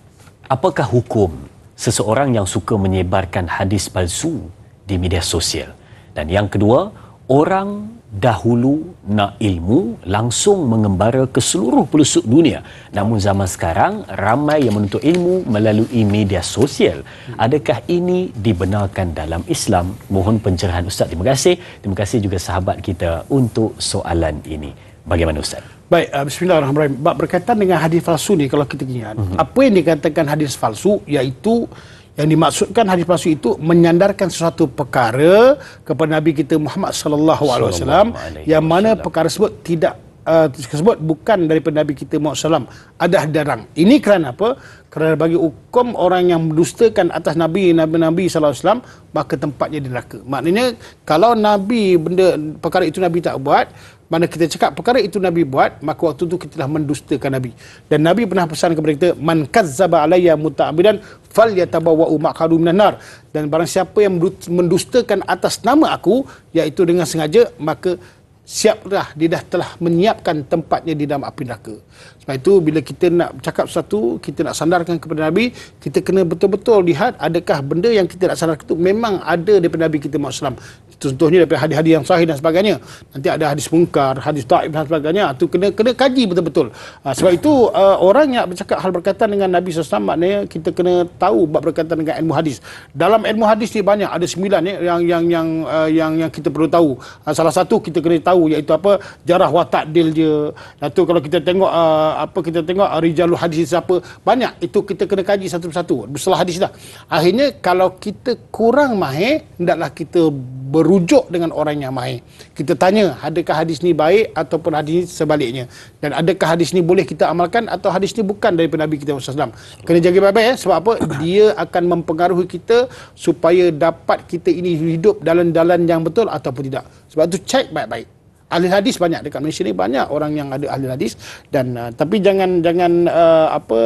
apakah hukum seseorang yang suka menyebarkan hadis palsu di media sosial? Dan yang kedua, orang dahulu nak ilmu langsung mengembara ke seluruh pelosok dunia. Namun zaman sekarang ramai yang menuntut ilmu melalui media sosial. Adakah ini dibenarkan dalam Islam? Mohon pencerahan Ustaz. Terima kasih. Terima kasih juga sahabat kita untuk soalan ini. Bagaimana Ustaz? Baik, uh, bismillahirrahmanirrahim. Bab berkaitan dengan hadis palsu ni kalau kita ingat, mm-hmm. apa yang dikatakan hadis palsu iaitu yang dimaksudkan hadis palsu itu menyandarkan sesuatu perkara kepada Nabi kita Muhammad sallallahu alaihi wasallam yang mana perkara tersebut tidak uh, tersebut bukan daripada Nabi kita Muhammad sallam ada darang. Ini kerana apa? kerana bagi hukum orang yang mendustakan atas Nabi Nabi Nabi Sallallahu Alaihi Wasallam maka tempatnya di neraka. Maknanya kalau Nabi benda perkara itu Nabi tak buat, mana kita cakap perkara itu Nabi buat, maka waktu itu kita telah mendustakan Nabi. Dan Nabi pernah pesan kepada kita, "Man kazzaba alayya muta'abbidan falyatabawwa'u maqadu minan nar." Dan barang siapa yang mendustakan atas nama aku, iaitu dengan sengaja, maka Siaplah, dah dia dah telah menyiapkan tempatnya di dalam api neraka sebab itu bila kita nak cakap sesuatu kita nak sandarkan kepada Nabi kita kena betul-betul lihat adakah benda yang kita nak sandarkan itu memang ada daripada Nabi kita Muhammad SAW contohnya daripada hadis-hadis yang sahih dan sebagainya nanti ada hadis mungkar hadis taib dan sebagainya itu kena kena kaji betul-betul uh, sebab itu uh, orang yang bercakap hal berkaitan dengan Nabi SAW ni kita kena tahu bab berkaitan dengan ilmu hadis dalam ilmu hadis ni banyak ada sembilan ya, yang yang yang uh, yang yang kita perlu tahu uh, salah satu kita kena tahu iaitu apa jarah wa takdil dia lalu kalau kita tengok uh, apa kita tengok uh, rijalul hadis siapa banyak itu kita kena kaji satu persatu bersalah hadis dah akhirnya kalau kita kurang mahir hendaklah kita berubah rujuk dengan orang yang mahir. Kita tanya, adakah hadis ni baik ataupun hadis ni sebaliknya? Dan adakah hadis ni boleh kita amalkan atau hadis ni bukan daripada Nabi kita Muhammad SAW? Kena jaga baik-baik ya. Sebab apa? Dia akan mempengaruhi kita supaya dapat kita ini hidup dalam dalam yang betul ataupun tidak. Sebab tu cek baik-baik ahli hadis banyak dekat Malaysia ni banyak orang yang ada ahli hadis dan uh, tapi jangan jangan uh, apa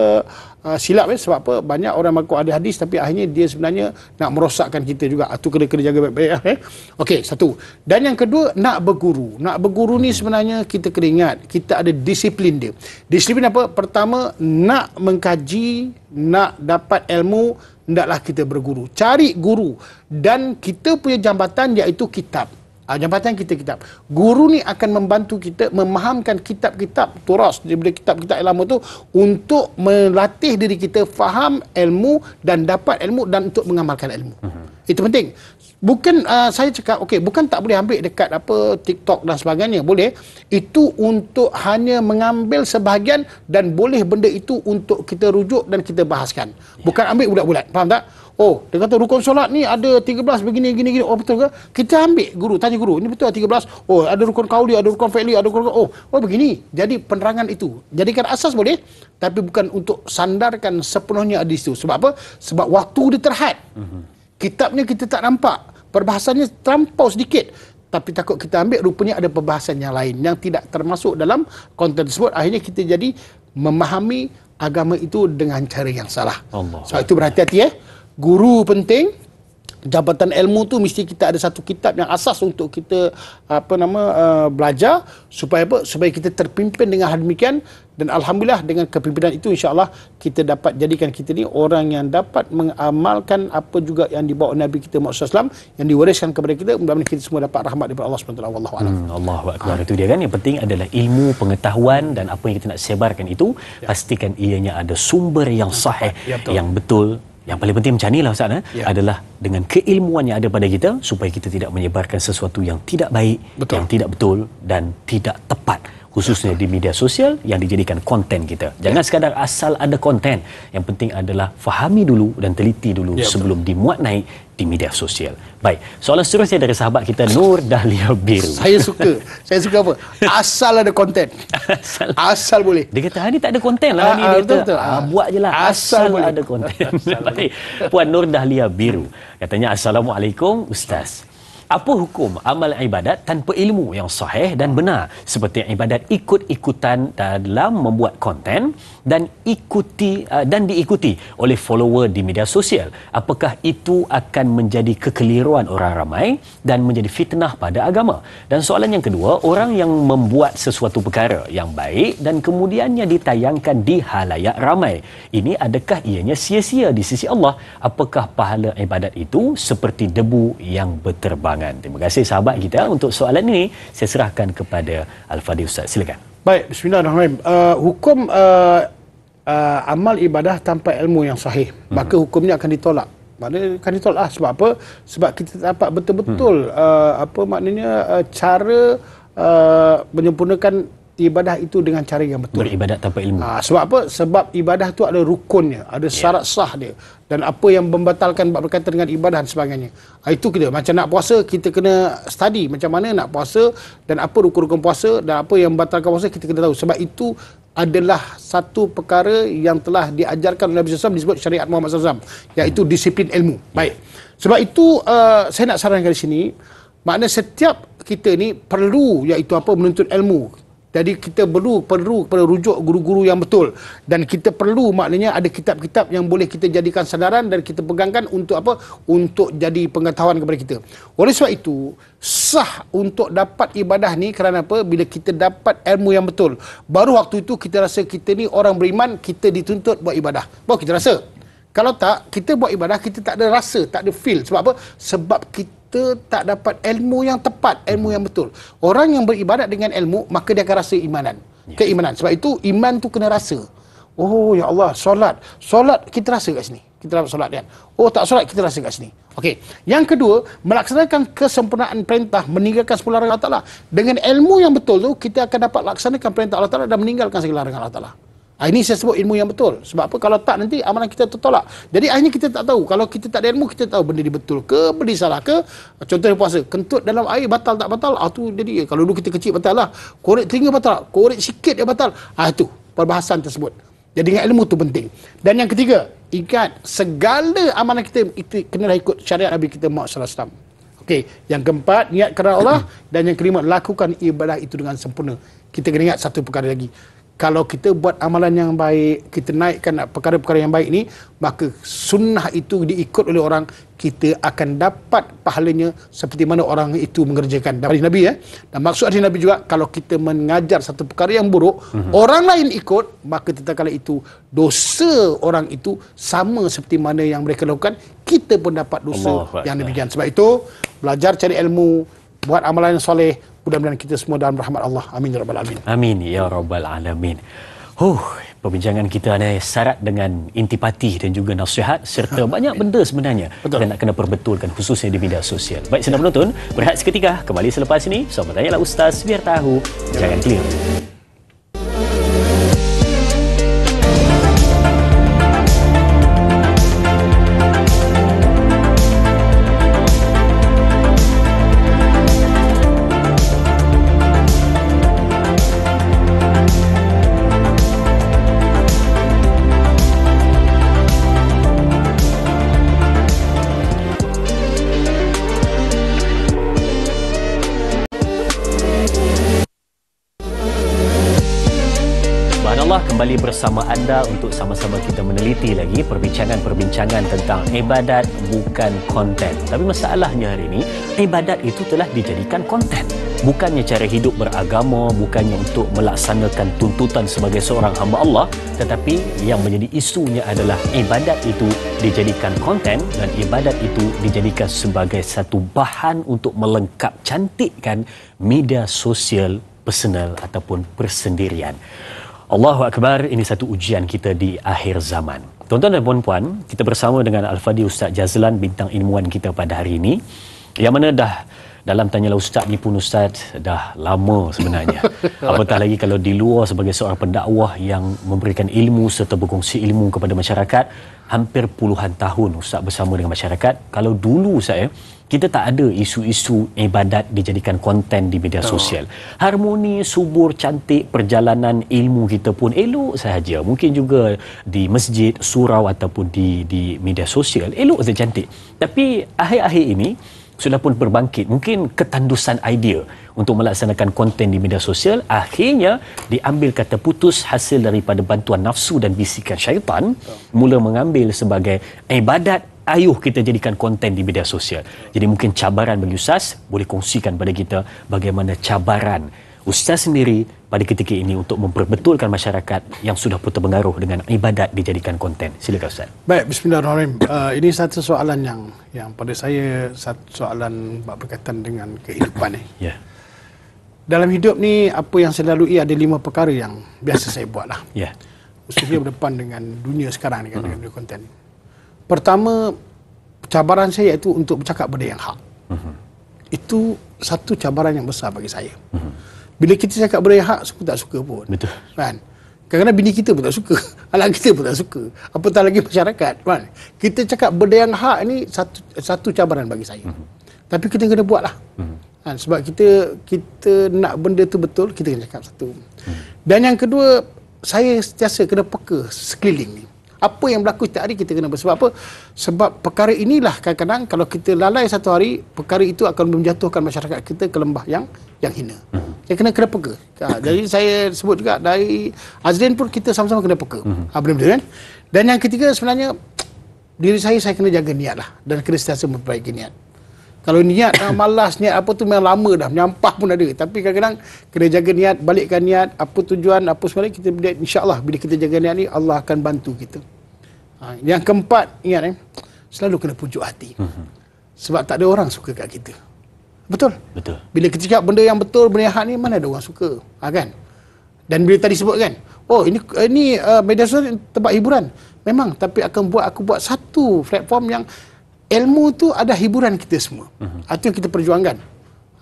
uh, silap eh sebab apa banyak orang mengaku ahli hadis tapi akhirnya dia sebenarnya nak merosakkan kita juga atau ah, kena kena jaga baik-baik eh. Okey, satu. Dan yang kedua nak berguru. Nak berguru ni sebenarnya kita kena ingat kita ada disiplin dia. Disiplin apa? Pertama nak mengkaji, nak dapat ilmu hendaklah kita berguru. Cari guru dan kita punya jambatan iaitu kitab. Uh, ah, jabatan kita kitab. Guru ni akan membantu kita memahamkan kitab-kitab turas daripada kitab-kitab ilmu tu untuk melatih diri kita faham ilmu dan dapat ilmu dan untuk mengamalkan ilmu. Uh-huh. Itu penting. Bukan uh, saya cakap okay bukan tak boleh ambil dekat apa TikTok dan sebagainya boleh itu untuk hanya mengambil sebahagian dan boleh benda itu untuk kita rujuk dan kita bahaskan yeah. bukan ambil bulat-bulat faham tak Oh, dia kata rukun solat ni ada 13 begini gini gini. Oh, betul ke? Kita ambil guru, tanya guru. Ini betul ke 13? Oh, ada rukun kauli, ada rukun fi'li, ada rukun oh, oh begini. Jadi penerangan itu. Jadikan asas boleh, tapi bukan untuk sandarkan sepenuhnya di situ. Sebab apa? Sebab waktu dia terhad. Mhm. Kitabnya kita tak nampak. Perbahasannya terlampau sedikit. Tapi takut kita ambil, rupanya ada perbahasan yang lain yang tidak termasuk dalam konten tersebut. Akhirnya kita jadi memahami agama itu dengan cara yang salah. Allah. Sebab itu berhati-hati ya guru penting jabatan ilmu tu mesti kita ada satu kitab yang asas untuk kita apa nama uh, belajar supaya apa supaya kita terpimpin dengan hal demikian dan alhamdulillah dengan kepimpinan itu insyaallah kita dapat jadikan kita ni orang yang dapat mengamalkan apa juga yang dibawa Nabi kita Muhammad SAW yang diwariskan kepada kita mudah kita semua dapat rahmat daripada Allah SWT Allah hmm, Allah Akbar itu dia kan yang penting adalah ilmu pengetahuan dan apa yang kita nak sebarkan itu ya. pastikan ianya ada sumber yang sahih ya, yang betul yang paling penting macam inilah Ustaz eh? ya. adalah dengan keilmuan yang ada pada kita supaya kita tidak menyebarkan sesuatu yang tidak baik betul. yang tidak betul dan tidak tepat khususnya di media sosial yang dijadikan konten kita. Jangan ya. sekadar asal ada konten. Yang penting adalah fahami dulu dan teliti dulu ya, sebelum dimuat naik di media sosial. Baik, soalan seterusnya dari sahabat kita Nur Dahlia Biru. Saya suka. Saya suka apa? Asal ada konten. Asal. Asal boleh. Dia kata, ni tak ada konten lah. Ha, dia betul, kata, betul, betul. Ah, buat je lah. Asal, Asal ada konten. Baik, Puan Nur Dahlia Biru. Katanya, Assalamualaikum Ustaz. Apa hukum amal ibadat tanpa ilmu yang sahih dan benar seperti ibadat ikut-ikutan dalam membuat konten dan ikuti uh, dan diikuti oleh follower di media sosial apakah itu akan menjadi kekeliruan orang ramai dan menjadi fitnah pada agama dan soalan yang kedua orang yang membuat sesuatu perkara yang baik dan kemudiannya ditayangkan di halayak ramai ini adakah ianya sia-sia di sisi Allah apakah pahala ibadat itu seperti debu yang berterbangan terima kasih sahabat kita untuk soalan ini saya serahkan kepada Al-Fadhil Ustaz silakan Baik, bismillahirrahmanirrahim. Uh, hukum uh, uh, amal ibadah tanpa ilmu yang sahih hmm. maka hukumnya akan ditolak mana akan ditolak ah, sebab apa sebab kita tak dapat betul-betul hmm. uh, apa maknanya uh, cara uh, menyempurnakan ibadah itu dengan cara yang betul Beribadat tanpa ilmu uh, sebab apa sebab ibadah itu ada rukunnya ada ya. syarat sah dia dan apa yang membatalkan berkaitan dengan ibadah dan sebagainya uh, itu kita macam nak puasa kita kena study macam mana nak puasa dan apa rukun-rukun puasa dan apa yang membatalkan puasa kita kena tahu sebab itu adalah satu perkara yang telah diajarkan oleh Nabi SAW disebut syariat Muhammad SAW iaitu hmm. disiplin ilmu. Ya. Baik. Sebab itu uh, saya nak sarankan di sini maknanya setiap kita ni perlu iaitu apa menuntut ilmu jadi kita perlu perlu perlu rujuk guru-guru yang betul dan kita perlu maknanya ada kitab-kitab yang boleh kita jadikan sandaran dan kita pegangkan untuk apa? Untuk jadi pengetahuan kepada kita. Oleh sebab itu, sah untuk dapat ibadah ni kerana apa? Bila kita dapat ilmu yang betul, baru waktu itu kita rasa kita ni orang beriman, kita dituntut buat ibadah. Baru kita rasa. Kalau tak, kita buat ibadah kita tak ada rasa, tak ada feel. Sebab apa? Sebab kita kita tak dapat ilmu yang tepat, ilmu yang betul. Orang yang beribadat dengan ilmu, maka dia akan rasa imanan. Keimanan. Sebab itu, iman tu kena rasa. Oh, ya Allah, solat. Solat, kita rasa kat sini. Kita dapat solat kan? Oh, tak solat, kita rasa kat sini. Okey. Yang kedua, melaksanakan kesempurnaan perintah, meninggalkan segala larangan Allah Ta'ala. Dengan ilmu yang betul tu, kita akan dapat laksanakan perintah Allah Ta'ala dan meninggalkan segala larangan Allah Ta'ala. Ah, ini saya sebut ilmu yang betul. Sebab apa? Kalau tak nanti amalan kita tertolak. Jadi akhirnya kita tak tahu. Kalau kita tak ada ilmu, kita tahu benda ini betul ke, benda ini salah ke. Contohnya puasa. Kentut dalam air batal tak batal? Ah tu jadi. Eh, kalau dulu kita kecil batal lah. Korek telinga batal tak? Korek sikit dia batal. Ah tu perbahasan tersebut. Jadi dengan ilmu tu penting. Dan yang ketiga, ikat. segala amalan kita itu kena ikut syariat Nabi kita Muhammad Sallallahu Alaihi Okey, yang keempat niat kerana Allah dan yang kelima lakukan ibadah itu dengan sempurna. Kita kena ingat satu perkara lagi kalau kita buat amalan yang baik, kita naikkan perkara-perkara yang baik ni, maka sunnah itu diikut oleh orang, kita akan dapat pahalanya seperti mana orang itu mengerjakan. Dari Nabi ya. Dan maksud dari Nabi juga, kalau kita mengajar satu perkara yang buruk, mm-hmm. orang lain ikut, maka kita tetapkan itu dosa orang itu sama seperti mana yang mereka lakukan, kita pun dapat dosa Allah yang demikian. Sebab itu, belajar cari ilmu, buat amalan yang soleh, mudah-mudahan kita semua dalam rahmat Allah. Amin ya rabbal alamin. Amin ya rabbal alamin. Huh, pembincangan kita ni syarat dengan intipati dan juga nasihat serta ha. banyak benda sebenarnya Betul. kita nak kena perbetulkan khususnya di media sosial. Baik sedang ya. menonton, berehat seketika kembali selepas ini. So, lah ustaz biar tahu. Jangan clear. kembali bersama anda untuk sama-sama kita meneliti lagi perbincangan-perbincangan tentang ibadat bukan konten. Tapi masalahnya hari ini, ibadat itu telah dijadikan konten. Bukannya cara hidup beragama, bukannya untuk melaksanakan tuntutan sebagai seorang hamba Allah, tetapi yang menjadi isunya adalah ibadat itu dijadikan konten dan ibadat itu dijadikan sebagai satu bahan untuk melengkap cantikkan media sosial personal ataupun persendirian. Allahu Akbar ini satu ujian kita di akhir zaman. Tuan-tuan dan puan-puan, kita bersama dengan Al-Fadi Ustaz Jazlan bintang ilmuan kita pada hari ini yang mana dah dalam tanya lah ustaz ni pun ustaz dah lama sebenarnya apatah lagi kalau di luar sebagai seorang pendakwah yang memberikan ilmu serta berkongsi ilmu kepada masyarakat hampir puluhan tahun ustaz bersama dengan masyarakat kalau dulu saya ya eh, kita tak ada isu-isu ibadat dijadikan konten di media sosial. Oh. Harmoni, subur, cantik perjalanan ilmu kita pun elok sahaja. Mungkin juga di masjid, surau ataupun di di media sosial elok dan cantik. Tapi akhir-akhir ini sudah pun berbangkit mungkin ketandusan idea untuk melaksanakan konten di media sosial akhirnya diambil kata putus hasil daripada bantuan nafsu dan bisikan syaitan mula mengambil sebagai ibadat ayuh kita jadikan konten di media sosial jadi mungkin cabaran bagi Ustaz boleh kongsikan pada kita bagaimana cabaran ustaz sendiri pada ketika ini untuk memperbetulkan masyarakat yang sudah putus pengaruh dengan ibadat dijadikan konten. Silakan ustaz. Baik, bismillahirrahmanirrahim. Uh, ini satu soalan yang yang pada saya satu soalan berkaitan dengan kehidupan ni. Ya. Yeah. Dalam hidup ni apa yang selalu ia ada lima perkara yang biasa saya buatlah. Ya. Yeah. Khususnya berdepan dengan dunia sekarang ni kan dengan hmm. konten. Pertama cabaran saya iaitu untuk bercakap benda yang hak. Uh-huh. Itu satu cabaran yang besar bagi saya. Uh-huh. Bila kita cakap berehat, suka tak suka pun. Betul. Kan? kadang bini kita pun tak suka. Alang kita pun tak suka. Apatah lagi masyarakat. Kan? Kita cakap berdayang hak ni satu, satu cabaran bagi saya. Mm-hmm. Tapi kita kena buat lah. Mm-hmm. Kan? Sebab kita kita nak benda tu betul, kita kena cakap satu. Mm-hmm. Dan yang kedua, saya sentiasa kena peka sekeliling ni apa yang berlaku setiap hari kita kena bersebab apa sebab perkara inilah kadang-kadang kalau kita lalai satu hari perkara itu akan menjatuhkan masyarakat kita ke lembah yang yang hina hmm. yang kena kena peka ha, jadi saya sebut juga dari Azrin pun kita sama-sama kena peka hmm. ha, benar-benar kan dan yang ketiga sebenarnya diri saya saya kena jaga niat lah dan kena setiasa memperbaiki niat kalau niat dah malas niat apa tu memang lama dah menyampah pun ada tapi kadang-kadang kena jaga niat balikkan niat apa tujuan apa sebenarnya kita insya Allah bila kita jaga niat ni Allah akan bantu kita ha, yang keempat ingat eh selalu kena pujuk hati mhm. sebab tak ada orang suka kat kita betul? betul bila kita cakap benda yang betul benda yang hak ni mana ada orang suka ha, kan dan bila tadi sebut kan oh ini ini eh, uh, eh, media sosial tempat hiburan memang tapi akan buat aku buat satu platform yang ilmu tu ada hiburan kita semua. Uh-huh. Itu yang kita perjuangkan.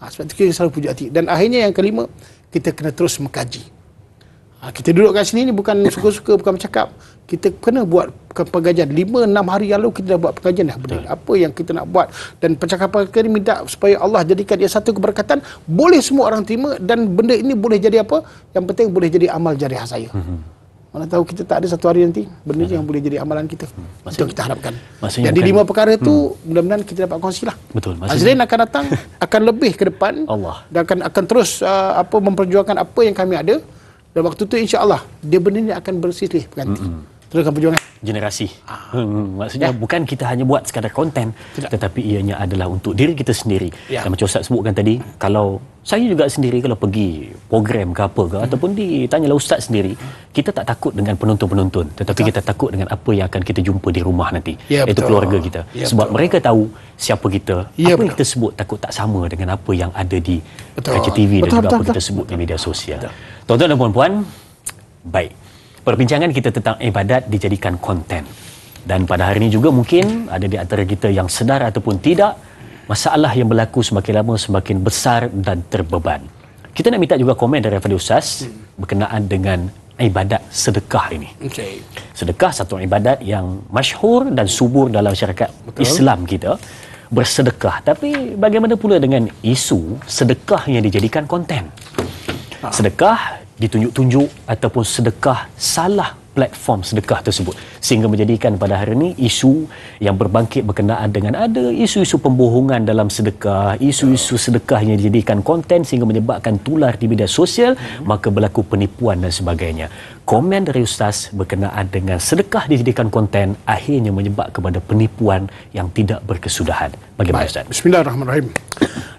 Ha, sebab itu kita selalu puji hati. Dan akhirnya yang kelima, kita kena terus mengkaji. Ha, kita duduk kat sini ni bukan suka-suka, bukan bercakap. Kita kena buat pengajian. Lima, enam hari yang lalu kita dah buat pengajian dah. Benda Apa yang kita nak buat. Dan percakapan kita ni minta supaya Allah jadikan dia satu keberkatan. Boleh semua orang terima dan benda ini boleh jadi apa? Yang penting boleh jadi amal jariah saya. Uh-huh. Mana tahu kita tak ada satu hari nanti benda hmm. yang boleh jadi amalan kita. Maksudnya, itu kita harapkan. Maksudnya jadi lima perkara itu hmm. mudah-mudahan kita dapat kongsilah. Betul. Azrin akan datang akan lebih ke depan Allah. dan akan akan terus uh, apa memperjuangkan apa yang kami ada dan waktu tu insya-Allah dia benda ini akan bersilih berganti. Hmm. hmm teruskan perjuangan generasi. Ah. Hmm, hmm, maksudnya ya. bukan kita hanya buat sekadar konten tetapi ianya adalah untuk diri kita sendiri. Ya. Dan macam Ustaz sebutkan tadi, kalau saya juga sendiri kalau pergi program ke apa ke hmm. ataupun ditanyalah ustaz sendiri, kita tak takut dengan penonton-penonton tetapi betul. kita takut dengan apa yang akan kita jumpa di rumah nanti. Ya, iaitu betul. keluarga kita. Ya, Sebab betul. mereka tahu siapa kita. Ya, apa betul. kita sebut takut tak sama dengan apa yang ada di kaca KCTV dan betul, juga betul, apa betul. kita sebut betul. di media sosial. Betul. Tuan-tuan dan puan-puan, baik perbincangan kita tentang ibadat dijadikan konten. Dan pada hari ini juga mungkin ada di antara kita yang sedar ataupun tidak masalah yang berlaku semakin lama semakin besar dan terbeban. Kita nak minta juga komen dari Fadil Ustaz berkenaan dengan ibadat sedekah ini. Sedekah satu ibadat yang masyhur dan subur dalam masyarakat Betul. Islam kita bersedekah. Tapi bagaimana pula dengan isu sedekah yang dijadikan konten? Ah. Sedekah ditunjuk-tunjuk ataupun sedekah salah platform sedekah tersebut sehingga menjadikan pada hari ini isu yang berbangkit berkenaan dengan ada isu-isu pembohongan dalam sedekah isu-isu sedekah yang dijadikan konten sehingga menyebabkan tular di media sosial hmm. maka berlaku penipuan dan sebagainya komen dari Ustaz berkenaan dengan sedekah dijadikan konten akhirnya menyebab kepada penipuan yang tidak berkesudahan bagaimana Ustaz? Bismillahirrahmanirrahim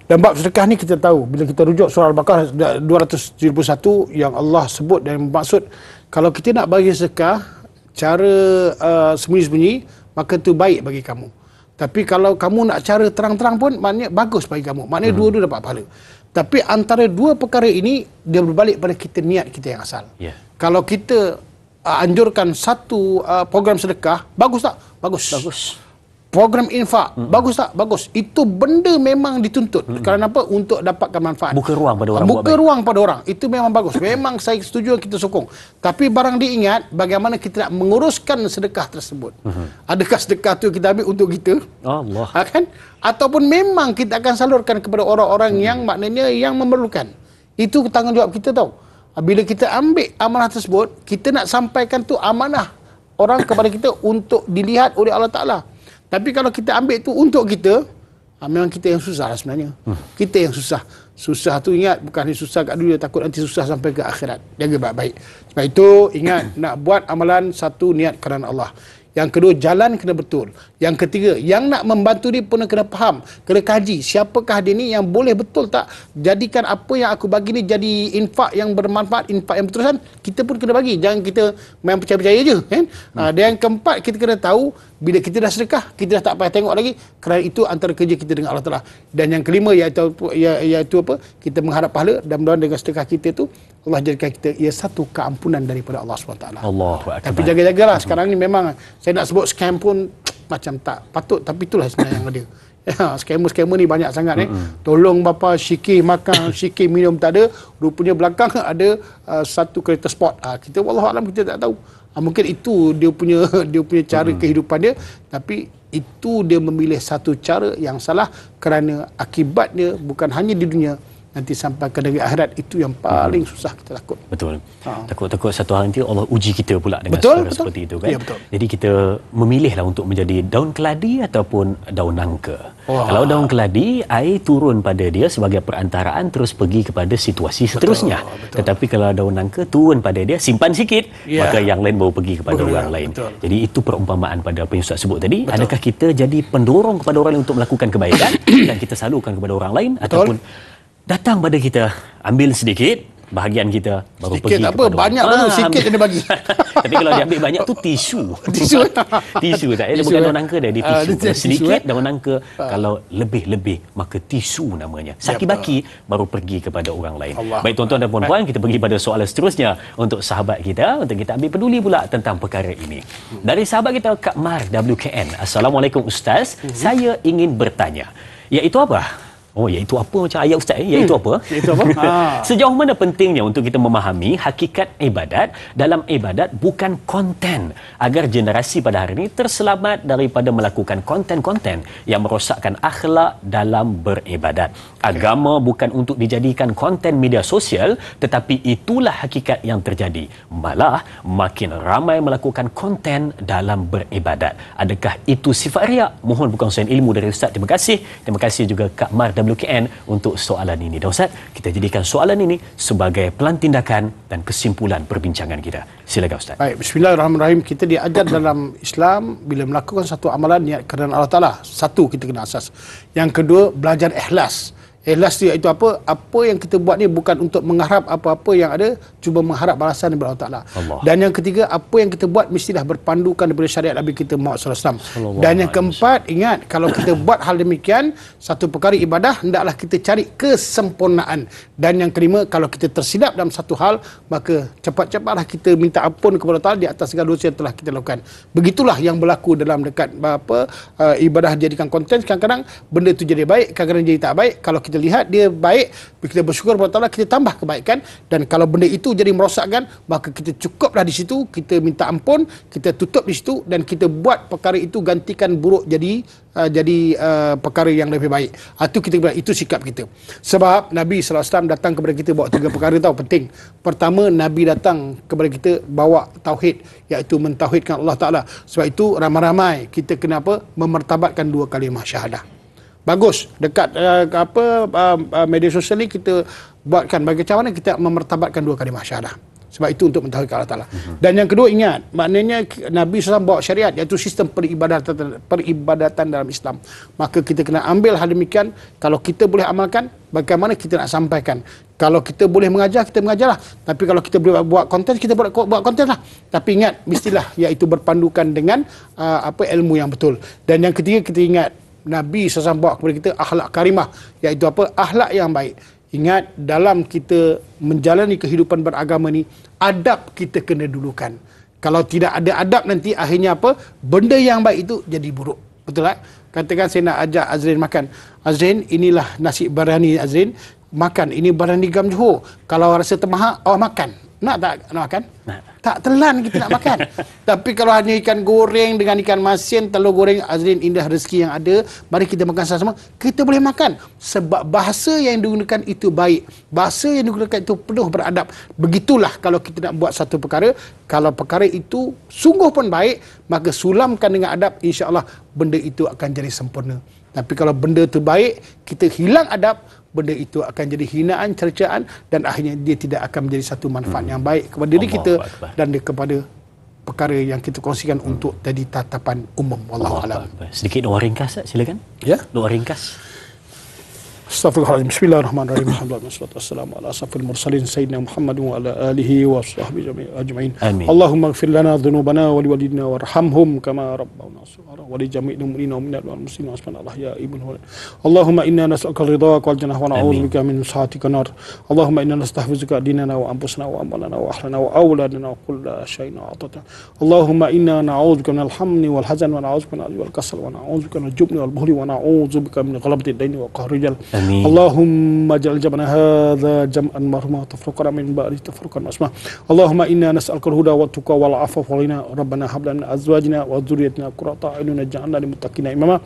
dan bab sedekah ni kita tahu bila kita rujuk surah Al-Baqarah 271 yang Allah sebut dan maksud kalau kita nak bagi sedekah cara uh, sembunyi-sembunyi maka tu baik bagi kamu. Tapi kalau kamu nak cara terang-terang pun maknanya bagus bagi kamu. Maknanya hmm. dua-dua dapat pahala. Tapi antara dua perkara ini dia berbalik pada kita niat kita yang asal. Yeah. Kalau kita uh, anjurkan satu uh, program sedekah bagus tak? Bagus. Bagus program infak hmm. bagus tak bagus itu benda memang dituntut hmm. kerana apa untuk dapatkan manfaat buka ruang pada orang buka ruang baik. pada orang itu memang bagus memang saya setuju kita sokong tapi barang diingat bagaimana kita nak menguruskan sedekah tersebut hmm. adakah sedekah tu kita ambil untuk kita Allah ha, kan ataupun memang kita akan salurkan kepada orang-orang hmm. yang maknanya yang memerlukan itu tanggungjawab kita tau ha, bila kita ambil amanah tersebut kita nak sampaikan tu amanah orang kepada kita untuk dilihat oleh Allah Taala tapi kalau kita ambil tu untuk kita, ha, memang kita yang susah lah sebenarnya. Hmm. Kita yang susah. Susah tu ingat bukan susah kat dunia, takut nanti susah sampai ke akhirat. Jaga baik-baik. Sebab itu ingat nak buat amalan satu niat kerana Allah. Yang kedua, jalan kena betul. Yang ketiga, yang nak membantu dia pun kena faham, kena kaji siapakah dia ni yang boleh betul tak jadikan apa yang aku bagi ni jadi infak yang bermanfaat, infak yang berterusan, kita pun kena bagi. Jangan kita main percaya-percaya je. Kan? Hmm. Ah, dan yang keempat, kita kena tahu bila kita dah sedekah, kita dah tak payah tengok lagi kerana itu antara kerja kita dengan Allah Ta'ala. Dan yang kelima, iaitu, iaitu apa? kita mengharap pahala dan berdoa dengan sedekah kita tu Allah jadikan kita ia satu keampunan daripada Allah SWT. Allah Tapi jaga jaga lah Sekarang ni memang saya nak sebut scam pun macam tak patut tapi itulah sebenarnya yang ada skamer-skamer ya, ni banyak sangat eh. Tolong bapa syikir makan, syikir minum tak ada. Rupanya belakang ada uh, satu kereta sport. Uh, ah, kita wallahu alam kita tak tahu. Uh, mungkin itu dia punya dia punya cara hmm kehidupan dia tapi itu dia memilih satu cara yang salah kerana akibatnya bukan hanya di dunia nanti sampai ke negeri akhirat itu yang paling hmm. susah kita takut. Betul. Ha. Takut-takut ha. satu hari nanti Allah uji kita pula dengan betul, suara betul. seperti itu kan. Ya, betul. Jadi kita memilihlah untuk menjadi daun keladi ataupun daun nangka. Wah. Kalau daun keladi, air turun pada dia sebagai perantaraan terus pergi kepada situasi seterusnya. Betul, Tetapi kalau daun nangka turun pada dia, simpan sikit, ya. maka yang lain baru pergi kepada betul, orang ya. lain. Betul. Jadi itu perumpamaan pada apa yang Ustaz sebut tadi. Betul. Adakah kita jadi pendorong kepada orang lain untuk melakukan kebaikan dan kita salurkan kepada orang lain betul. ataupun datang pada kita ambil sedikit bahagian kita baru sedikit pergi tak apa banyak baru ah, sikit kena bagi tapi kalau dia ambil banyak tu tisu tisu tisu tak tisu, bukan eh? daun nangka dia, dia ah, tisu, uh, dia tisu sedikit eh? daun nangka uh. kalau lebih-lebih maka tisu namanya sakit baki baru pergi kepada orang lain Allah. baik tuan-tuan dan puan-puan kita pergi pada soalan seterusnya untuk sahabat kita untuk kita ambil peduli pula tentang perkara ini dari sahabat kita Kak Mar WKN Assalamualaikum Ustaz uh-huh. saya ingin bertanya iaitu apa Oh, iaitu apa macam ayat ustaz eh? Iaitu hmm. apa? Iaitu apa? ha. Sejauh mana pentingnya untuk kita memahami hakikat ibadat dalam ibadat bukan konten agar generasi pada hari ini terselamat daripada melakukan konten-konten yang merosakkan akhlak dalam beribadat. Agama bukan untuk dijadikan konten media sosial tetapi itulah hakikat yang terjadi. Malah makin ramai melakukan konten dalam beribadat. Adakah itu sifat riak? Mohon bukan saya ilmu dari ustaz. Terima kasih. Terima kasih juga Kak Mar dan WKN untuk soalan ini. Dan Ustaz, kita jadikan soalan ini sebagai pelan tindakan dan kesimpulan perbincangan kita. Silakan Ustaz. Baik, bismillahirrahmanirrahim. Kita diajar dalam Islam bila melakukan satu amalan niat kerana Allah Ta'ala. Satu, kita kena asas. Yang kedua, belajar ikhlas. Eh, last year itu apa? Apa yang kita buat ni bukan untuk mengharap apa-apa yang ada, cuba mengharap balasan daripada Allah Ta'ala. Dan yang ketiga, apa yang kita buat mestilah berpandukan daripada syariat Nabi kita Muhammad SAW. Allah Dan yang keempat, ingat, kalau kita buat hal demikian, satu perkara ibadah, hendaklah kita cari kesempurnaan. Dan yang kelima, kalau kita tersilap dalam satu hal, maka cepat-cepatlah kita minta ampun kepada Allah di atas segala dosa yang telah kita lakukan. Begitulah yang berlaku dalam dekat apa uh, ibadah jadikan konten. Kadang-kadang benda itu jadi baik, kadang-kadang jadi tak baik. Kalau kita kita lihat dia baik kita bersyukur kepada Allah kita tambah kebaikan dan kalau benda itu jadi merosakkan maka kita cukuplah di situ kita minta ampun kita tutup di situ dan kita buat perkara itu gantikan buruk jadi uh, jadi uh, perkara yang lebih baik itu ah, kita itu sikap kita sebab Nabi SAW datang kepada kita bawa tiga perkara tau penting pertama Nabi datang kepada kita bawa tauhid iaitu mentauhidkan Allah Ta'ala sebab itu ramai-ramai kita kenapa memertabatkan dua kalimah syahadah bagus dekat uh, apa uh, media sosial ni kita buatkan bagi macam mana kita memertabatkan dua kalimah syahadah sebab itu untuk mentauhidkan Allah Taala. Uh-huh. Dan yang kedua ingat, maknanya Nabi SAW bawa syariat iaitu sistem peribadatan peribadatan dalam Islam. Maka kita kena ambil hal demikian kalau kita boleh amalkan bagaimana kita nak sampaikan. Kalau kita boleh mengajar, kita mengajarlah. Tapi kalau kita boleh buat konten, kita buat, buat konten lah. Tapi ingat, mestilah iaitu berpandukan dengan uh, apa ilmu yang betul. Dan yang ketiga, kita ingat Nabi SAW bawa kepada kita akhlak karimah iaitu apa akhlak yang baik ingat dalam kita menjalani kehidupan beragama ni adab kita kena dulukan kalau tidak ada adab nanti akhirnya apa benda yang baik itu jadi buruk betul tak? Katakan saya nak ajak Azrin makan. Azrin, inilah nasi berani Azrin makan ini badan di Gam Johor kalau rasa termahak awak makan nak tak nak makan nah. tak telan kita nak makan tapi kalau hanya ikan goreng dengan ikan masin telur goreng azrin indah rezeki yang ada mari kita makan sama-sama kita boleh makan sebab bahasa yang digunakan itu baik bahasa yang digunakan itu penuh beradab begitulah kalau kita nak buat satu perkara kalau perkara itu sungguh pun baik maka sulamkan dengan adab insyaallah benda itu akan jadi sempurna tapi kalau benda itu baik kita hilang adab benda itu akan jadi hinaan, cercaan dan akhirnya dia tidak akan menjadi satu manfaat hmm. yang baik kepada diri kita dan kepada perkara yang kita kongsikan hmm. untuk tadi tatapan umum. Wallahu alam. Sedikit doa ringkas, silakan. Ya. Doa ringkas. استغفر الله العظيم بسم الله الرحمن الرحيم الحمد لله والصلاه والسلام على اشرف المرسلين سيدنا محمد وعلى اله وصحبه اجمعين امين اللهم اغفر لنا ذنوبنا ولوالدينا وارحمهم كما ربونا صغارا ولجميع المؤمنين ومن المسلمين واسمنا الله يا ابن هو اللهم انا نسالك رضاك والجنه ونعوذ بك من سخطك النار اللهم انا نستحفظك ديننا وانفسنا واموالنا واهلنا واولادنا وكل شيء اعطتنا اللهم انا نعوذ بك من الحمل والحزن ونعوذ بك من الكسل ونعوذ بك من الجبن والبخل ونعوذ بك من غلبه الدين وقهر الرجال آمين اللهم اجعل جمعنا هذا جمعا مرحوما تفرقنا من بعد تفرقا مسمع اللهم إنا نسألك الهدى والتقى والعفو علينا ربنا هب لنا أزواجنا وذريتنا قرة أعين واجعلنا للمتقين إماما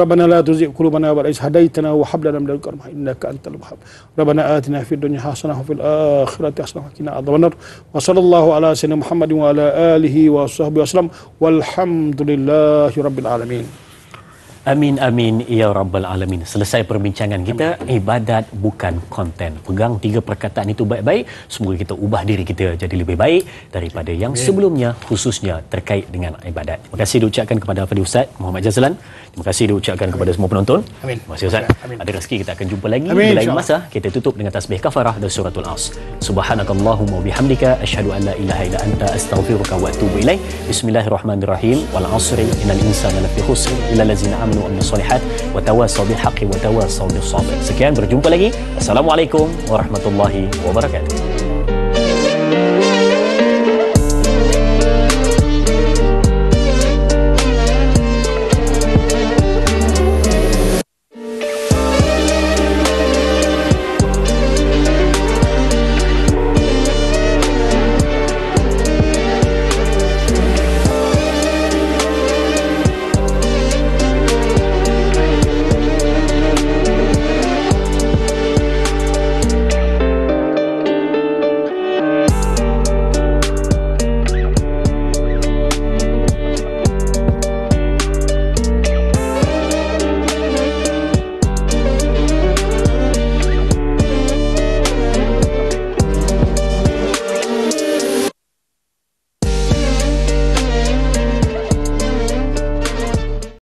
ربنا لا تزغ قلوبنا بعد إذ هديتنا وهب لنا من لدنك رحمة إنك أنت الوهاب ربنا آتنا في الدنيا حسنة وفي الآخرة حسنة وقنا عذاب النار وصلى الله على سيدنا محمد وعلى آله وصحبه وسلم والحمد لله رب العالمين Amin amin ya rabbal alamin. Selesai perbincangan kita amin. ibadat bukan konten. Pegang tiga perkataan itu baik-baik semoga kita ubah diri kita jadi lebih baik daripada yang amin. sebelumnya khususnya terkait dengan ibadat. Terima kasih diucapkan kepada Fadil Ustaz Muhammad Jazlan. Terima kasih diucapkan kepada semua penonton. Amin. Terima kasih Ustaz. Amin. Ada rezeki kita akan jumpa lagi amin. di lain masa. Kita tutup dengan tasbih kafarah dan suratul as. Subhanakallahumma bihamdika ashadu an la ilaha illa anta astaghfiruka wa atubu ilaik. Bismillahirrahmanirrahim. Wal 'asri inal insana lafi khusr illa allazina والمؤمن والمصالحات وتواصوا بالحق وتواصوا بالصبر سكان برجمبلغي السلام عليكم ورحمة الله وبركاته